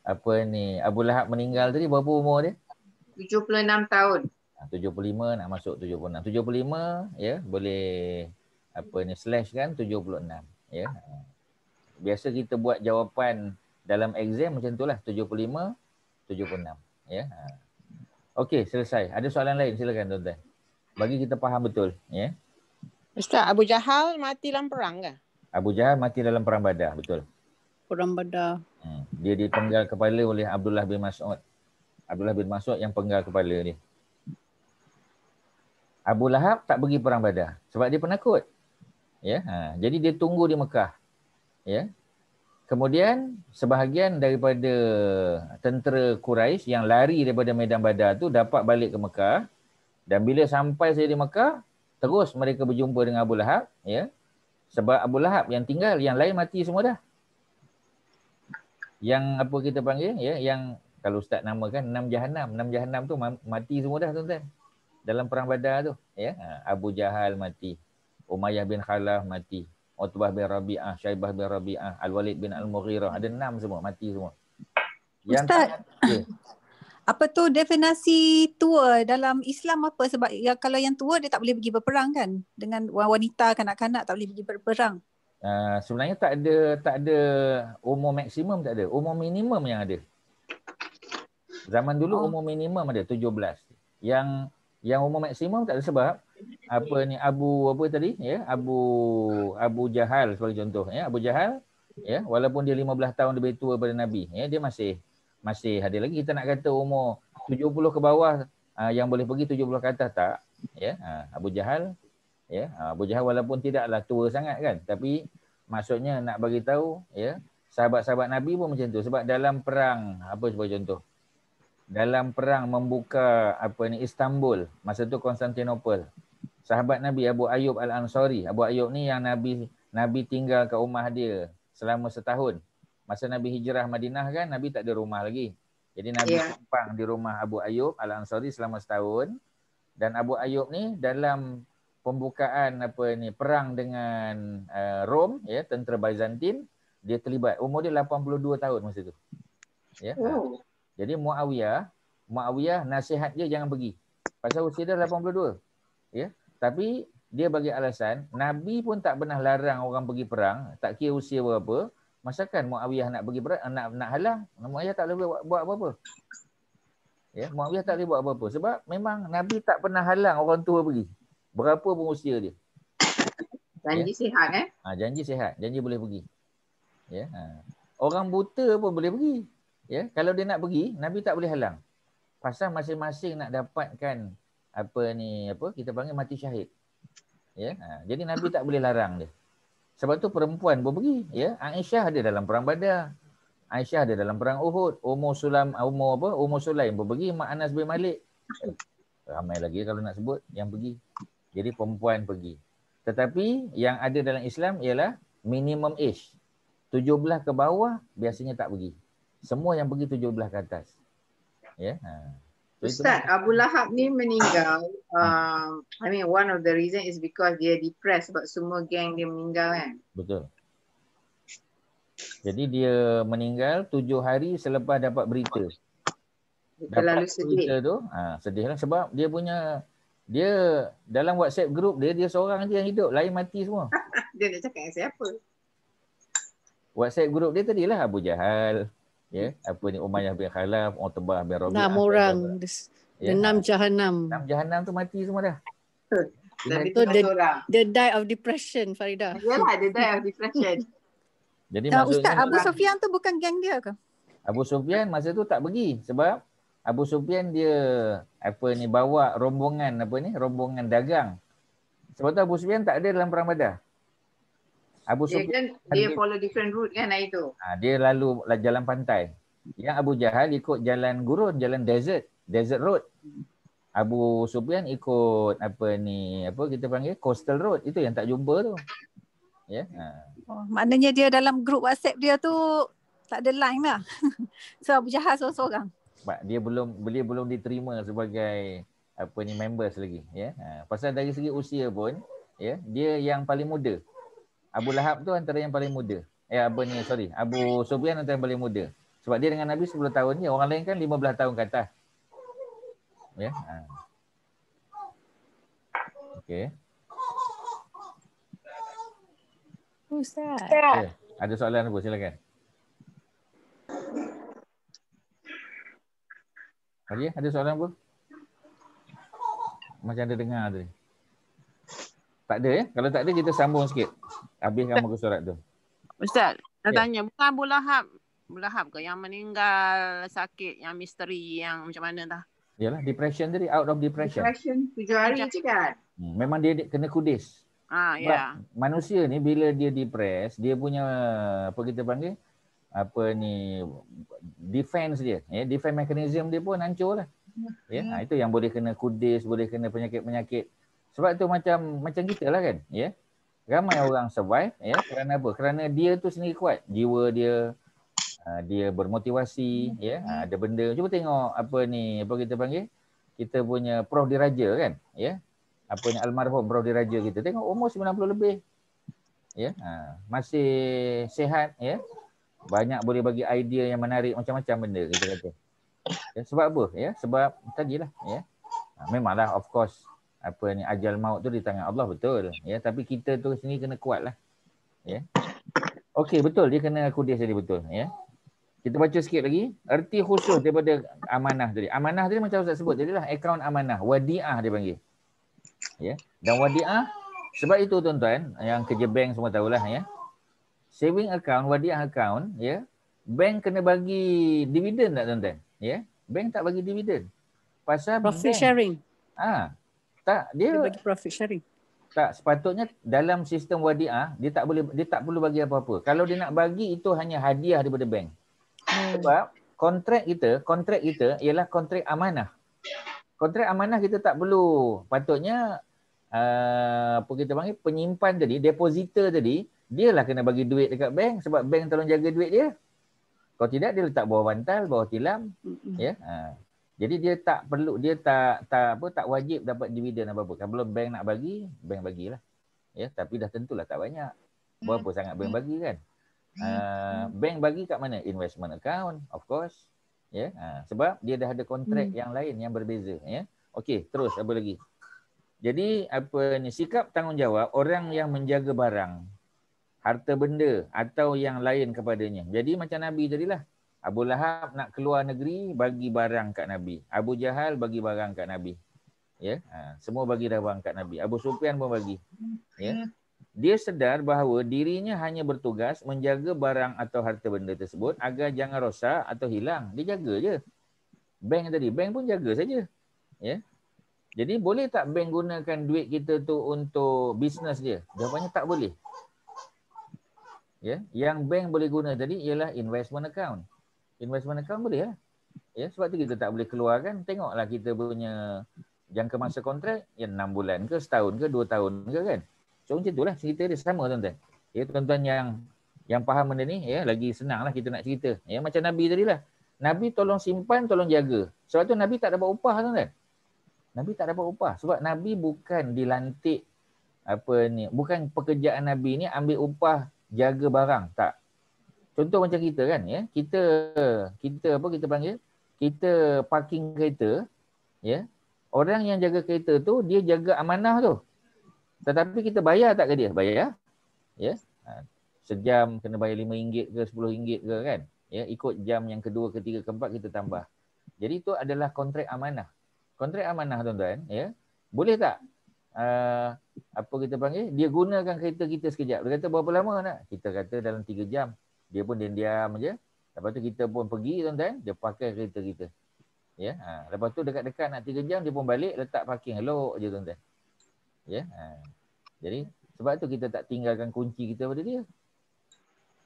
apa ni Abu Lahab meninggal tadi berapa umur dia? 76 tahun. 75 nak masuk 76. 75 ya boleh apa ni slash kan 76 ya. Biasa kita buat jawapan dalam exam macam itulah 75 76 ya. Okey selesai. Ada soalan lain silakan tuan-tuan. Bagi kita faham betul ya. Ustaz Abu Jahal mati dalam perang ke? Abu Jahal mati dalam perang Badar betul. Perang Badar. Hmm. Dia dipenggal kepala oleh Abdullah bin Mas'ud. Abdullah bin Mas'ud yang penggal kepala dia. Abu Lahab tak pergi perang Badar sebab dia penakut. Ya. Ha. jadi dia tunggu di Mekah. Ya. Kemudian sebahagian daripada tentera Quraisy yang lari daripada medan Badar tu dapat balik ke Mekah dan bila sampai saja di Mekah terus mereka berjumpa dengan Abu Lahab, ya. Sebab Abu Lahab yang tinggal yang lain mati semua dah. Yang apa kita panggil ya, yang kalau ustaz namakan enam jahanam, enam jahanam tu mati semua dah tuan-tuan dalam perang Badar tu ya ha, Abu Jahal mati Umayyah bin Khalaf mati Utbah bin Rabi'ah Syaibah bin Rabi'ah Al-Walid bin Al-Mughirah ada enam semua mati semua yang Ustaz, tanya, apa tu definasi tua dalam Islam apa? Sebab ya, kalau yang tua dia tak boleh pergi berperang kan? Dengan wanita, kanak-kanak tak boleh pergi berperang. Uh, sebenarnya tak ada tak ada umur maksimum tak ada. Umur minimum yang ada. Zaman dulu oh. umur minimum ada 17. Yang yang umur maksimum tak ada sebab apa ni Abu apa tadi ya Abu Abu Jahal sebagai contoh ya Abu Jahal ya walaupun dia 15 tahun lebih tua daripada Nabi ya dia masih masih ada lagi kita nak kata umur 70 ke bawah uh, yang boleh pergi 70 ke atas tak ya uh, Abu Jahal ya uh, Abu Jahal walaupun tidaklah tua sangat kan tapi maksudnya nak bagi tahu ya sahabat-sahabat Nabi pun macam tu sebab dalam perang apa sebagai contoh dalam perang membuka apa ni Istanbul masa tu Konstantinopel sahabat Nabi Abu Ayub Al-Ansari Abu Ayub ni yang Nabi Nabi tinggal ke rumah dia selama setahun masa Nabi hijrah Madinah kan Nabi tak ada rumah lagi jadi Nabi yeah. tumpang di rumah Abu Ayub Al-Ansari selama setahun dan Abu Ayub ni dalam pembukaan apa ni perang dengan uh, Rom ya tentera Byzantine dia terlibat umur dia 82 tahun masa tu ya yeah. oh. Jadi Muawiyah, Muawiyah nasihat dia jangan pergi. Pasal usia dia 82. Ya. Tapi dia bagi alasan Nabi pun tak pernah larang orang pergi perang, tak kira usia berapa. Masakan Muawiyah nak pergi perang, nak nak halang, Muawiyah tak boleh buat, apa-apa. Ya, Muawiyah tak boleh buat apa-apa sebab memang Nabi tak pernah halang orang tua pergi. Berapa pun usia dia. Janji ya. sihat kan? Eh? Ha, janji sihat, janji boleh pergi. Ya, ha. Orang buta pun boleh pergi ya kalau dia nak pergi nabi tak boleh halang pasal masing-masing nak dapatkan apa ni apa kita panggil mati syahid ya ha, jadi nabi tak boleh larang dia sebab tu perempuan boleh pergi ya Aisyah ada dalam perang Badar Aisyah ada dalam perang Uhud Umar Sulam uh, Umar apa Umar Sulaim boleh pergi Mak Anas bin Malik ramai lagi kalau nak sebut yang pergi jadi perempuan pergi tetapi yang ada dalam Islam ialah minimum age 17 ke bawah biasanya tak pergi semua yang pergi 17 ke atas. Ya. Yeah. Ha. Ustaz Abu Lahab ni meninggal uh, I mean one of the reason is because dia depressed sebab semua geng dia meninggal kan. Betul. Jadi dia meninggal 7 hari selepas dapat berita. Terlalu sedih. Berita tu, ha, sedihlah sebab dia punya dia dalam WhatsApp group dia dia seorang je yang hidup, lain mati semua. dia nak cakap dengan siapa? WhatsApp group dia tadilah Abu Jahal ya yeah. apa ni umayyah bin khalaf utbah bin rabi'ah enam orang ya. enam yeah. jahanam enam jahanam tu mati semua dah Jadi tu the, the die of depression Farida. Yalah the die of depression. Jadi nah, maksudnya Ustaz Abu Sufyan tu bukan geng dia ke? Abu Sufyan masa tu tak pergi sebab Abu Sufyan dia apa ni bawa rombongan apa ni rombongan dagang. Sebab tu Abu Sufyan tak ada dalam perang Badar. Abu Sufyan kan, dia, kan, dia follow different route kan itu. tu. Ha, dia lalu jalan pantai. Yang Abu Jahal ikut jalan gurun, jalan desert, desert road. Abu Sufyan ikut apa ni, apa kita panggil coastal road. Itu yang tak jumpa tu. Ya. Yeah. Ha. Oh, maknanya dia dalam grup WhatsApp dia tu tak ada line lah. so Abu Jahal seorang-seorang. Dia belum beliau belum diterima sebagai apa ni members lagi ya. Yeah. Ha. pasal dari segi usia pun ya, yeah, dia yang paling muda Abu Lahab tu antara yang paling muda. Eh apa ni sorry. Abu Sufyan antara yang paling muda. Sebab dia dengan Nabi 10 tahun je. Orang lain kan 15 tahun ke atas. Ya. Yeah? Ha. Ustaz. Okay. Ya, ada soalan apa? Silakan. Haji, ada soalan apa? Macam ada dengar tadi. Tak ada eh? ya? Kalau tak ada kita sambung sikit. Habiskan muka surat tu. Ustaz, nak okay. Ya. tanya. Bukan Abu hab. Abu hab. ke yang meninggal sakit, yang misteri, yang macam mana dah? Yalah, depression tadi. Out of depression. Depression tujuh hari je kan? Hmm, memang dia kena kudis. Ah, ya. Yeah. Manusia ni bila dia depress, dia punya apa kita panggil? apa ni defense dia ya defense mechanism dia pun hancur lah ya hmm. ha, itu yang boleh kena kudis boleh kena penyakit-penyakit sebab tu macam macam kita lah kan. Ya. Yeah? Ramai orang survive ya kerana apa? Kerana dia tu sendiri kuat. Jiwa dia ah, dia bermotivasi ya. Ah, hmm. Ada benda. Cuba tengok apa ni apa kita panggil? Kita punya Prof Diraja kan ya. Apa ni almarhum Prof Diraja kita. Tengok umur 90 lebih. Ya. Ah, masih sihat ya. Banyak boleh bagi idea yang menarik macam-macam benda kita kata. Ya, sebab apa? Ya, sebab tadilah ya. Memanglah of course apa ni ajal maut tu di tangan Allah betul ya tapi kita tu sini kena kuat lah, ya okey betul dia kena aku dia jadi betul ya kita baca sikit lagi erti khusus daripada amanah tadi amanah tadi macam Ustaz sebut jadilah akaun amanah wadiah dia panggil ya dan wadiah sebab itu tuan-tuan yang kerja bank semua tahulah ya saving account wadiah account ya bank kena bagi dividen tak tuan-tuan ya bank tak bagi dividen pasal profit bank, sharing ah ha, tak, dia, dia bagi profit sharing. Tak, sepatutnya dalam sistem wadiah dia tak boleh dia tak perlu bagi apa-apa. Kalau dia nak bagi itu hanya hadiah daripada bank. Hmm. Sebab kontrak kita, kontrak kita ialah kontrak amanah. Kontrak amanah kita tak perlu. Patutnya uh, apa kita panggil penyimpan tadi, depositor tadi, lah kena bagi duit dekat bank sebab bank tolong jaga duit dia. Kalau tidak dia letak bawah bantal, bawah tilam, hmm. ya. Yeah. Uh. Jadi dia tak perlu dia tak tak apa tak wajib dapat dividen apa-apa. Kalau bank nak bagi, bank bagilah. Ya, tapi dah tentulah tak banyak. Berapa hmm. sangat bank hmm. bagi kan? Uh, bank bagi kat mana? Investment account, of course. Ya, yeah. uh, sebab dia dah ada kontrak hmm. yang lain yang berbeza, ya. Yeah. Okey, terus apa lagi? Jadi apa ni sikap tanggungjawab orang yang menjaga barang harta benda atau yang lain kepadanya. Jadi macam Nabi tadi lah. Abu Lahab nak keluar negeri bagi barang kat Nabi. Abu Jahal bagi barang kat Nabi. Ya, ha, semua bagi barang kat Nabi. Abu Sufyan pun bagi. Ya? ya. Dia sedar bahawa dirinya hanya bertugas menjaga barang atau harta benda tersebut agar jangan rosak atau hilang. Dia jaga je. Bank tadi, bank pun jaga saja. Ya. Jadi boleh tak bank gunakan duit kita tu untuk bisnes dia? Jawapannya tak boleh. Ya, yang bank boleh guna tadi ialah investment account investment account boleh lah. Ya, sebab tu kita tak boleh keluarkan. Tengoklah kita punya jangka masa kontrak yang 6 bulan ke setahun ke 2 tahun ke kan. So macam itulah cerita dia sama tuan-tuan. Ya tuan-tuan yang yang faham benda ni ya lagi senang lah kita nak cerita. Ya macam Nabi tadi lah. Nabi tolong simpan, tolong jaga. Sebab tu Nabi tak dapat upah tuan-tuan. Nabi tak dapat upah sebab Nabi bukan dilantik apa ni, bukan pekerjaan Nabi ni ambil upah jaga barang, tak. Contoh macam kita kan ya. Kita kita apa kita panggil? Kita parking kereta ya. Orang yang jaga kereta tu dia jaga amanah tu. Tetapi kita bayar tak ke dia? Bayar. Ya. Ha, sejam kena bayar RM5 ke RM10 ke kan. Ya, ikut jam yang kedua, ketiga, keempat kita tambah. Jadi itu adalah kontrak amanah. Kontrak amanah tuan-tuan ya. Boleh tak uh, apa kita panggil dia gunakan kereta kita sekejap. Dia kata berapa lama nak? Kita kata dalam 3 jam dia pun diam-diam aja. Lepas tu kita pun pergi tuan-tuan, dia pakai kereta kita. Ya. Ha. Lepas tu dekat-dekat nak tiga jam dia pun balik letak parking elok aje tuan-tuan. Ya. Ha. Jadi sebab tu kita tak tinggalkan kunci kita pada dia.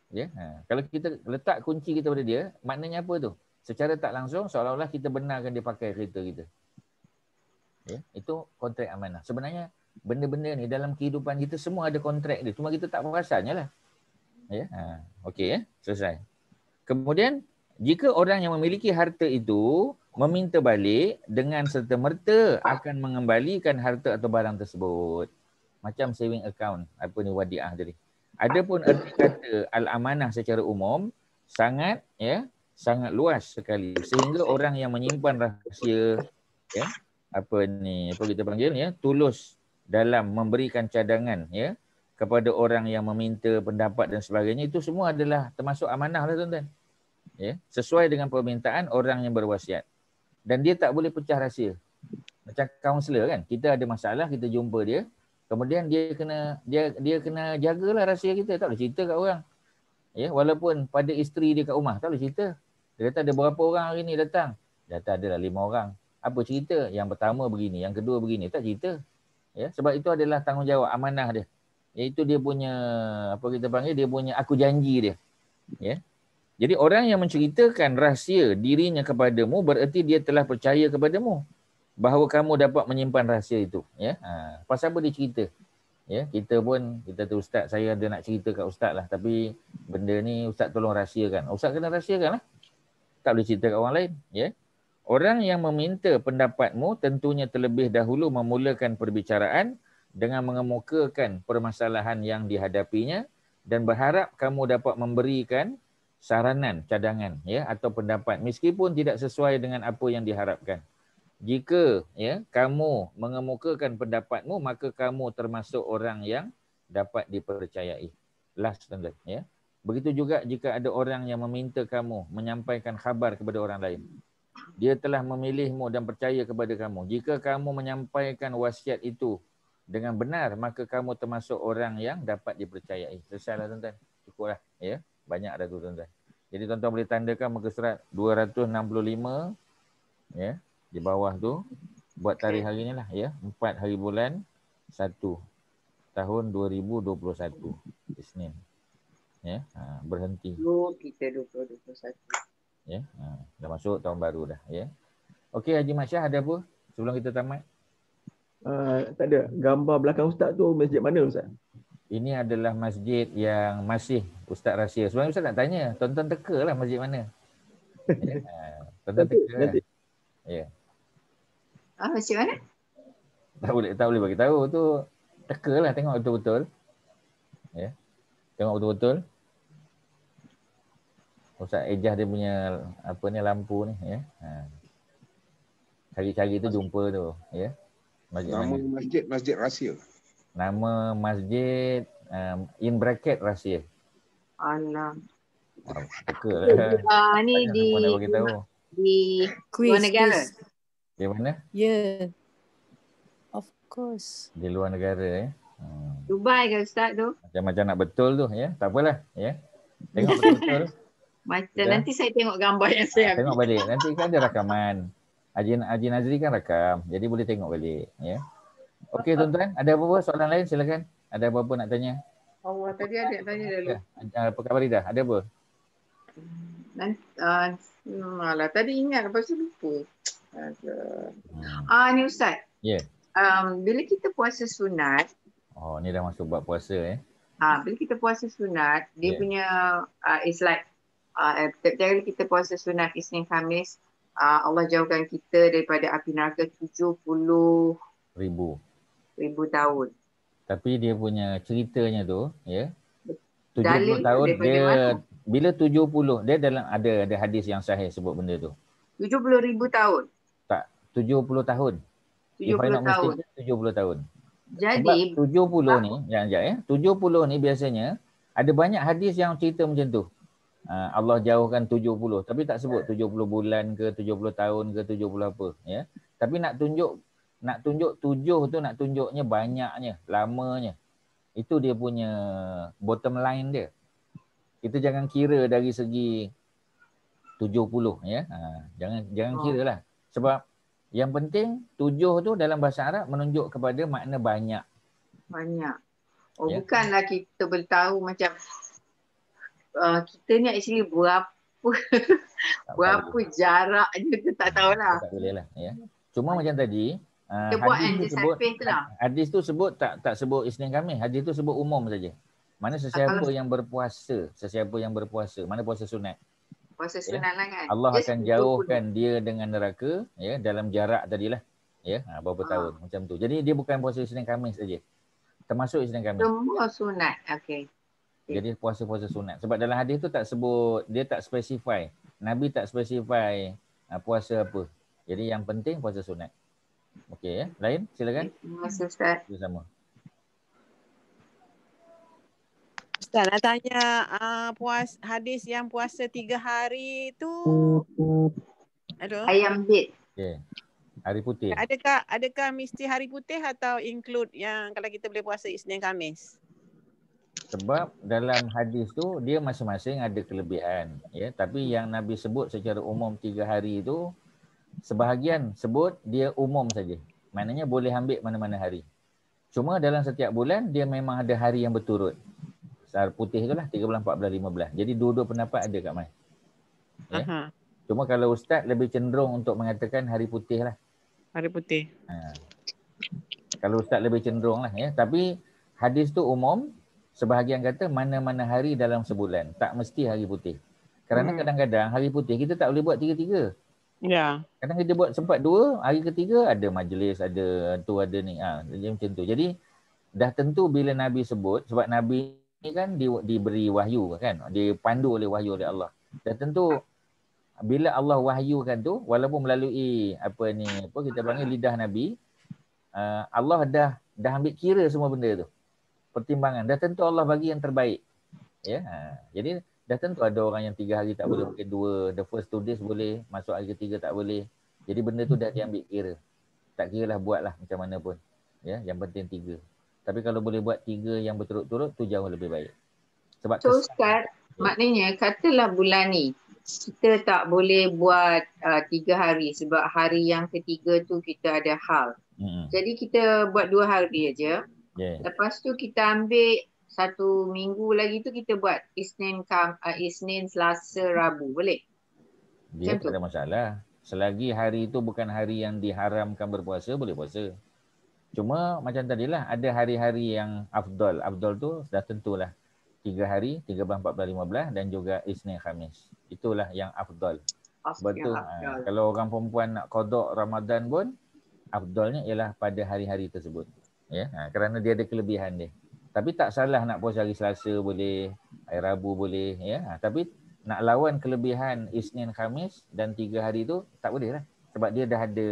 Ya. Ha. Kalau kita letak kunci kita pada dia, maknanya apa tu? Secara tak langsung seolah-olah kita benarkan dia pakai kereta kita. Ya, itu kontrak amanah. Sebenarnya benda-benda ni dalam kehidupan kita semua ada kontrak dia. Cuma kita tak perasannya lah. Ya. Ha. Okey ya. Selesai. Kemudian jika orang yang memiliki harta itu meminta balik dengan serta merta akan mengembalikan harta atau barang tersebut. Macam saving account apa ni wadiah tadi. Adapun erti kata al-amanah secara umum sangat ya sangat luas sekali sehingga orang yang menyimpan rahsia ya apa ni apa kita panggil ya tulus dalam memberikan cadangan ya kepada orang yang meminta pendapat dan sebagainya itu semua adalah termasuk amanah lah tuan-tuan. Ya, sesuai dengan permintaan orang yang berwasiat. Dan dia tak boleh pecah rahsia. Macam kaunselor kan, kita ada masalah, kita jumpa dia, kemudian dia kena dia dia kena jagalah rahsia kita, tak boleh cerita kat orang. Ya, walaupun pada isteri dia kat rumah, tak boleh cerita. Dia kata ada berapa orang hari ni datang? Datang adalah lima orang. Apa cerita? Yang pertama begini, yang kedua begini, tak cerita. Ya, sebab itu adalah tanggungjawab amanah dia iaitu dia punya apa kita panggil dia punya aku janji dia. Ya. Jadi orang yang menceritakan rahsia dirinya kepadamu bererti dia telah percaya kepadamu bahawa kamu dapat menyimpan rahsia itu, ya. Ha, pasal apa dia cerita? Ya, kita pun kita tu ustaz saya ada nak cerita kat ustaz lah tapi benda ni ustaz tolong rahsiakan. Ustaz kena rahsiakanlah. Tak boleh cerita kat orang lain, ya. Orang yang meminta pendapatmu tentunya terlebih dahulu memulakan perbicaraan dengan mengemukakan permasalahan yang dihadapinya dan berharap kamu dapat memberikan saranan, cadangan ya atau pendapat meskipun tidak sesuai dengan apa yang diharapkan. Jika ya kamu mengemukakan pendapatmu maka kamu termasuk orang yang dapat dipercayai. Last standard ya. Begitu juga jika ada orang yang meminta kamu menyampaikan khabar kepada orang lain. Dia telah memilihmu dan percaya kepada kamu. Jika kamu menyampaikan wasiat itu dengan benar maka kamu termasuk orang yang dapat dipercayai. Selesailah tuan-tuan. Cukuplah ya. Banyak dah tu tuan-tuan. Jadi tuan-tuan boleh tandakan muka surat 265 ya di bawah tu buat tarikh hari ni lah ya. 4 hari bulan 1 tahun 2021 Isnin. Ya, ha, berhenti. Yo kita 2021. Ya, ha, dah masuk tahun baru dah ya. Okey Haji Masyah ada apa sebelum kita tamat? Ah, tak ada gambar belakang ustaz tu masjid mana ustaz? Ini adalah masjid yang masih ustaz rahsia. Sebenarnya ustaz nak tanya, tonton teka lah masjid mana. ya, tonton teka. Nanti. Lah. Ya. Ah, masjid mana? Tak boleh, tak boleh bagi tahu tu. Teka tengok betul-betul. Ya. Tengok betul-betul. Ustaz Ejah dia punya apa ni lampu ni ya. Ha. Cari-cari tu jumpa tu ya. Masjid Nama mana? masjid masjid rahsia. Nama masjid um, in bracket rahsia. Allah. Teka. Ah, ni di Di Queen Negara. Di mana? Ya. Yeah. Of course. Di luar negara eh. Hmm. Dubai ke ustaz tu? Macam-macam nak betul tu ya. Yeah? Tak apalah ya. Yeah? Tengok betul-betul. Macam nanti saya tengok gambar yang saya ambil. Tengok balik. Nanti kan ada rakaman. Haji, Haji Nazri kan rakam. Jadi boleh tengok balik. Ya. Okey tuan-tuan. Ada apa-apa soalan lain silakan. Ada apa-apa nak tanya. Oh, tadi ada yang tanya dulu. Ya, ah, apa khabar Ida? Ada apa? Nanti, ah, malah, hmm, tadi ingat lepas tu lupa. Hmm. Ah, uh, ni Ustaz. Ya. Yeah. Um, bila kita puasa sunat. Oh ni dah masuk buat puasa eh. Ha, bila kita puasa sunat, dia yeah. punya uh, it's like uh, setiap eh, kali kita puasa sunat Isnin Khamis, uh, Allah jauhkan kita daripada api neraka 70 ribu ribu tahun. Tapi dia punya ceritanya tu, ya. Yeah. 70 Dalil tahun dia mana? bila 70 dia dalam ada ada hadis yang sahih sebut benda tu. 70 ribu tahun. Tak, 70 tahun. 70 tahun. Mesti, 70 tahun. Jadi Sebab 70 ni, jangan ya. 70 ya, ni biasanya ada banyak hadis yang cerita macam tu. Ah, Allah jauhkan 70 tapi tak sebut 70 ya. bulan ke 70 tahun ke 70 apa ya tapi nak tunjuk nak tunjuk tujuh tu nak tunjuknya banyaknya lamanya itu dia punya bottom line dia kita jangan kira dari segi 70 ya ha, jangan jangan oh. kira lah sebab yang penting tujuh tu dalam bahasa Arab menunjuk kepada makna banyak banyak oh ya? bukanlah kita beritahu macam uh, kita ni actually berapa berapa tahu. jaraknya tu tak tahulah. Tak boleh lah ya. Cuma macam tadi uh, hadis tu sebut, lah. hadis tu sebut tak tak sebut Isnin kami. Hadis tu sebut umum saja. Mana sesiapa uh, yang berpuasa, sesiapa yang berpuasa, mana puasa sunat? Puasa ya. sunat ya. lah kan. Allah dia akan jauhkan pun. dia dengan neraka ya dalam jarak tadilah. Ya, ha, berapa uh. tahun macam tu. Jadi dia bukan puasa Isnin Khamis saja. Termasuk Isnin kami. Semua sunat. Okey. Jadi puasa-puasa sunat. Sebab dalam hadis tu tak sebut, dia tak specify. Nabi tak specify uh, puasa apa. Jadi yang penting puasa sunat. Okey ya. Lain silakan. Terima kasih Ustaz. Itu sama. Ustaz nak tanya uh, puas, hadis yang puasa tiga hari tu. Aduh. Ayam bit. Okey. Hari putih. Adakah adakah mesti hari putih atau include yang kalau kita boleh puasa Isnin Khamis? sebab dalam hadis tu dia masing-masing ada kelebihan ya tapi yang nabi sebut secara umum tiga hari itu sebahagian sebut dia umum saja maknanya boleh ambil mana-mana hari cuma dalam setiap bulan dia memang ada hari yang berturut sar putih itulah 13 14 15 jadi dua-dua pendapat ada kat mai ya uh-huh. cuma kalau ustaz lebih cenderung untuk mengatakan hari putih lah hari putih ha. kalau ustaz lebih cenderung lah ya tapi hadis tu umum sebahagian kata mana-mana hari dalam sebulan. Tak mesti hari putih. Kerana hmm. kadang-kadang hari putih kita tak boleh buat tiga-tiga. Ya. Yeah. Kadang kita buat sempat dua, hari ketiga ada majlis, ada tu ada ni. Ah, ha, jadi macam tu. Jadi dah tentu bila Nabi sebut sebab Nabi ni kan di, diberi wahyu kan. Dipandu oleh wahyu oleh Allah. Dah tentu bila Allah wahyukan tu walaupun melalui apa ni apa kita panggil lidah Nabi uh, Allah dah dah ambil kira semua benda tu pertimbangan. Dah tentu Allah bagi yang terbaik. Ya. Ha. Jadi dah tentu ada orang yang tiga hari tak boleh hmm. pakai dua. The first two days boleh. Masuk hari ketiga tak boleh. Jadi benda tu dah diambil kira. Tak kira lah buat lah macam mana pun. Ya. Yang penting tiga. Tapi kalau boleh buat tiga yang berturut-turut tu jauh lebih baik. Sebab so, Ustaz, maknanya katalah bulan ni kita tak boleh buat uh, tiga hari sebab hari yang ketiga tu kita ada hal. Hmm. Jadi kita buat dua hari aja. Yeah. Lepas tu kita ambil satu minggu lagi tu kita buat Isnin kam uh, Isnin Selasa Rabu boleh. Dia tak ada masalah. Selagi hari itu bukan hari yang diharamkan berpuasa, boleh puasa. Cuma macam tadilah, ada hari-hari yang afdol. Afdol tu dah tentulah. Tiga hari, tiga belas, empat belas, lima belas dan juga Isnin Khamis. Itulah yang afdol. Betul. Ah, ya, kalau orang perempuan nak kodok Ramadan pun, afdolnya ialah pada hari-hari tersebut ya ha, kerana dia ada kelebihan dia tapi tak salah nak puasa hari Selasa boleh hari Rabu boleh ya ha, tapi nak lawan kelebihan Isnin Khamis dan tiga hari tu tak boleh lah sebab dia dah ada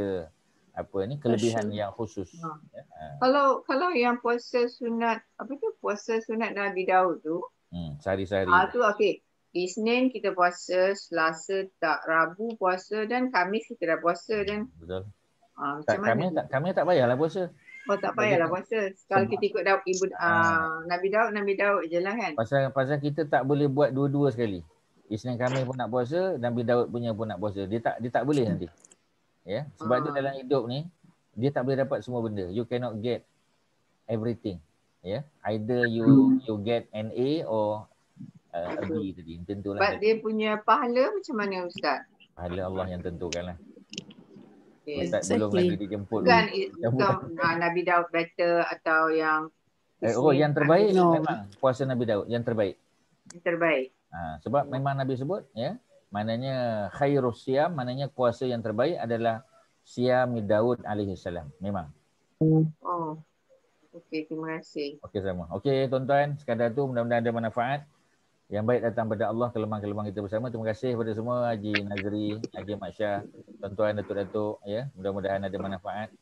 apa ni kelebihan Asyik. yang khusus ha. Ya, ha. kalau kalau yang puasa sunat apa tu puasa sunat Nabi Daud tu hmm sehari-hari ah ha, tu okey Isnin kita puasa, Selasa tak, Rabu puasa dan Khamis kita dah puasa hmm, dan Betul. ha, tak, Kami tak, kami tak payahlah puasa. Oh tak payahlah puasa. Kalau kita ikut Daud, Ibu, uh, Nabi Daud, Nabi Daud je lah kan. Pasal, pasal kita tak boleh buat dua-dua sekali. Isnin kami pun nak puasa, Nabi Daud punya pun nak puasa. Dia tak dia tak boleh nanti. Ya, yeah? sebab ha. tu ah. dalam hidup ni dia tak boleh dapat semua benda. You cannot get everything. Ya, yeah? either you you get an A or uh, a B tadi. Tentulah. But kan. dia punya pahala macam mana ustaz? Pahala Allah yang tentukanlah. Okay. Ustaz belum lagi dijemput. Bukan, bukan, bukan ah, Nabi Daud better atau yang eh, Oh, yang terbaik no. memang puasa Nabi Daud. Yang terbaik. Yang terbaik. Ha, sebab yeah. memang Nabi sebut, ya. Maknanya khairu siam, maknanya puasa yang terbaik adalah siam Daud alaihi salam. Memang. Oh. Okey, terima kasih. Okey, sama. Okey, tuan-tuan, sekadar tu mudah-mudahan ada manfaat. Yang baik datang pada Allah kelemang-kelemang kita bersama. Terima kasih kepada semua Haji Nazri, Haji Masya, tuan-tuan datuk-datuk ya. Mudah-mudahan ada manfaat.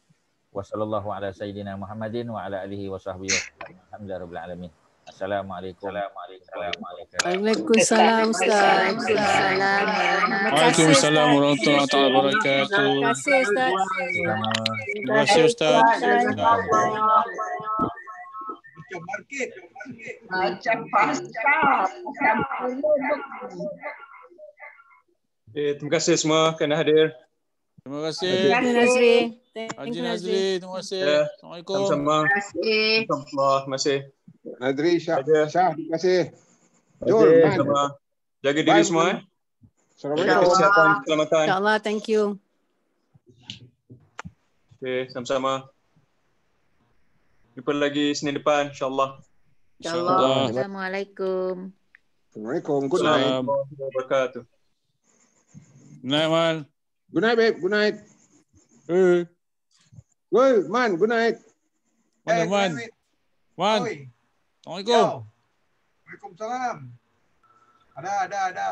Wassallallahu ala sayyidina Muhammadin wa ala alihi wasahbihi. Alhamdulillah rabbil alamin. Assalamualaikum. Waalaikumsalam Ustaz. Waalaikumsalam warahmatullahi wabarakatuh. Assalamualaikum. kasih Ustaz. Terima kasih Ustaz yo marqué. Ah, ya pasta. Eh, terima kasih semua kerana hadir. Terima kasih. Terima kasih. Haji Nazri, ya, terima kasih. Assalamualaikum. Terima kasih. Terima kasih. Nazri, Syah, Syah, terima kasih. Jol, sama. Jaga diri semua. Eh. Assalamualaikum. Jaga kesihatan, keselamatan. InsyaAllah, thank you. Okay, sama-sama. Jumpa lagi Senin depan insyaAllah. InsyaAllah. Assalamualaikum. Assalamualaikum. Good night. Assalamualaikum. Good night, Man. Good night, babe. Good night. Hey. Good, Man. Good night. Good Man. Man. Assalamualaikum. Waalaikumsalam. Ada, ada, ada.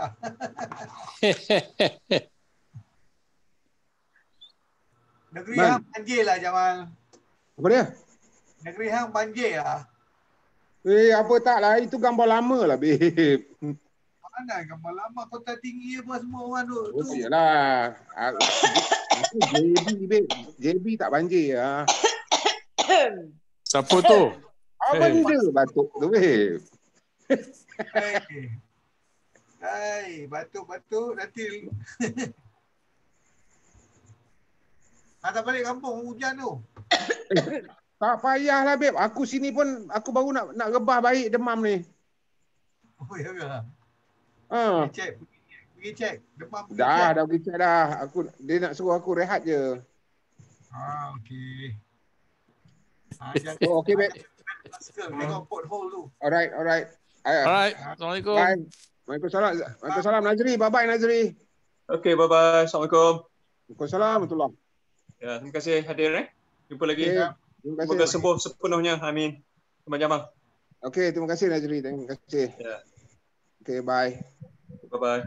Negeri man. yang panggil lah, Jamal. Apa dia? Negeri Hang banjir lah. Eh, apa tak lah. Itu gambar lama lah, babe. Mana gambar lama? Kota tinggi apa semua orang duduk oh, tu? Oh, lah. Ah, JB, babe. JB tak banjir lah. Siapa tu? Apa hey. Eh. dia batuk tu, babe? Hai, eh. eh, batuk-batuk nanti. Ah, balik kampung hujan tu. Tak payahlah beb. Aku sini pun aku baru nak nak rebah baik demam ni. Oh ya ke? Ha. Pergi cek, Demam pergi dah, cek. dah pergi cek dah. Aku dia nak suruh aku rehat je. Ha, ah, okey. Ha, ah, oh, okey beb. Tengok hmm. pothole tu. Alright, alright. Alright. Assalamualaikum. Bye. Waalaikumsalam. Waalaikumsalam Najri. Bye-bye Najri. Okey, bye-bye. Assalamualaikum. Waalaikumsalam. Ya, terima kasih hadir eh. Jumpa lagi. Okay. Ya. Terima kasih. Semoga sembuh sepenuhnya. Amin. Jamal-jamal. Okey, terima kasih Najri. Terima kasih. Yeah. Okey, Bye.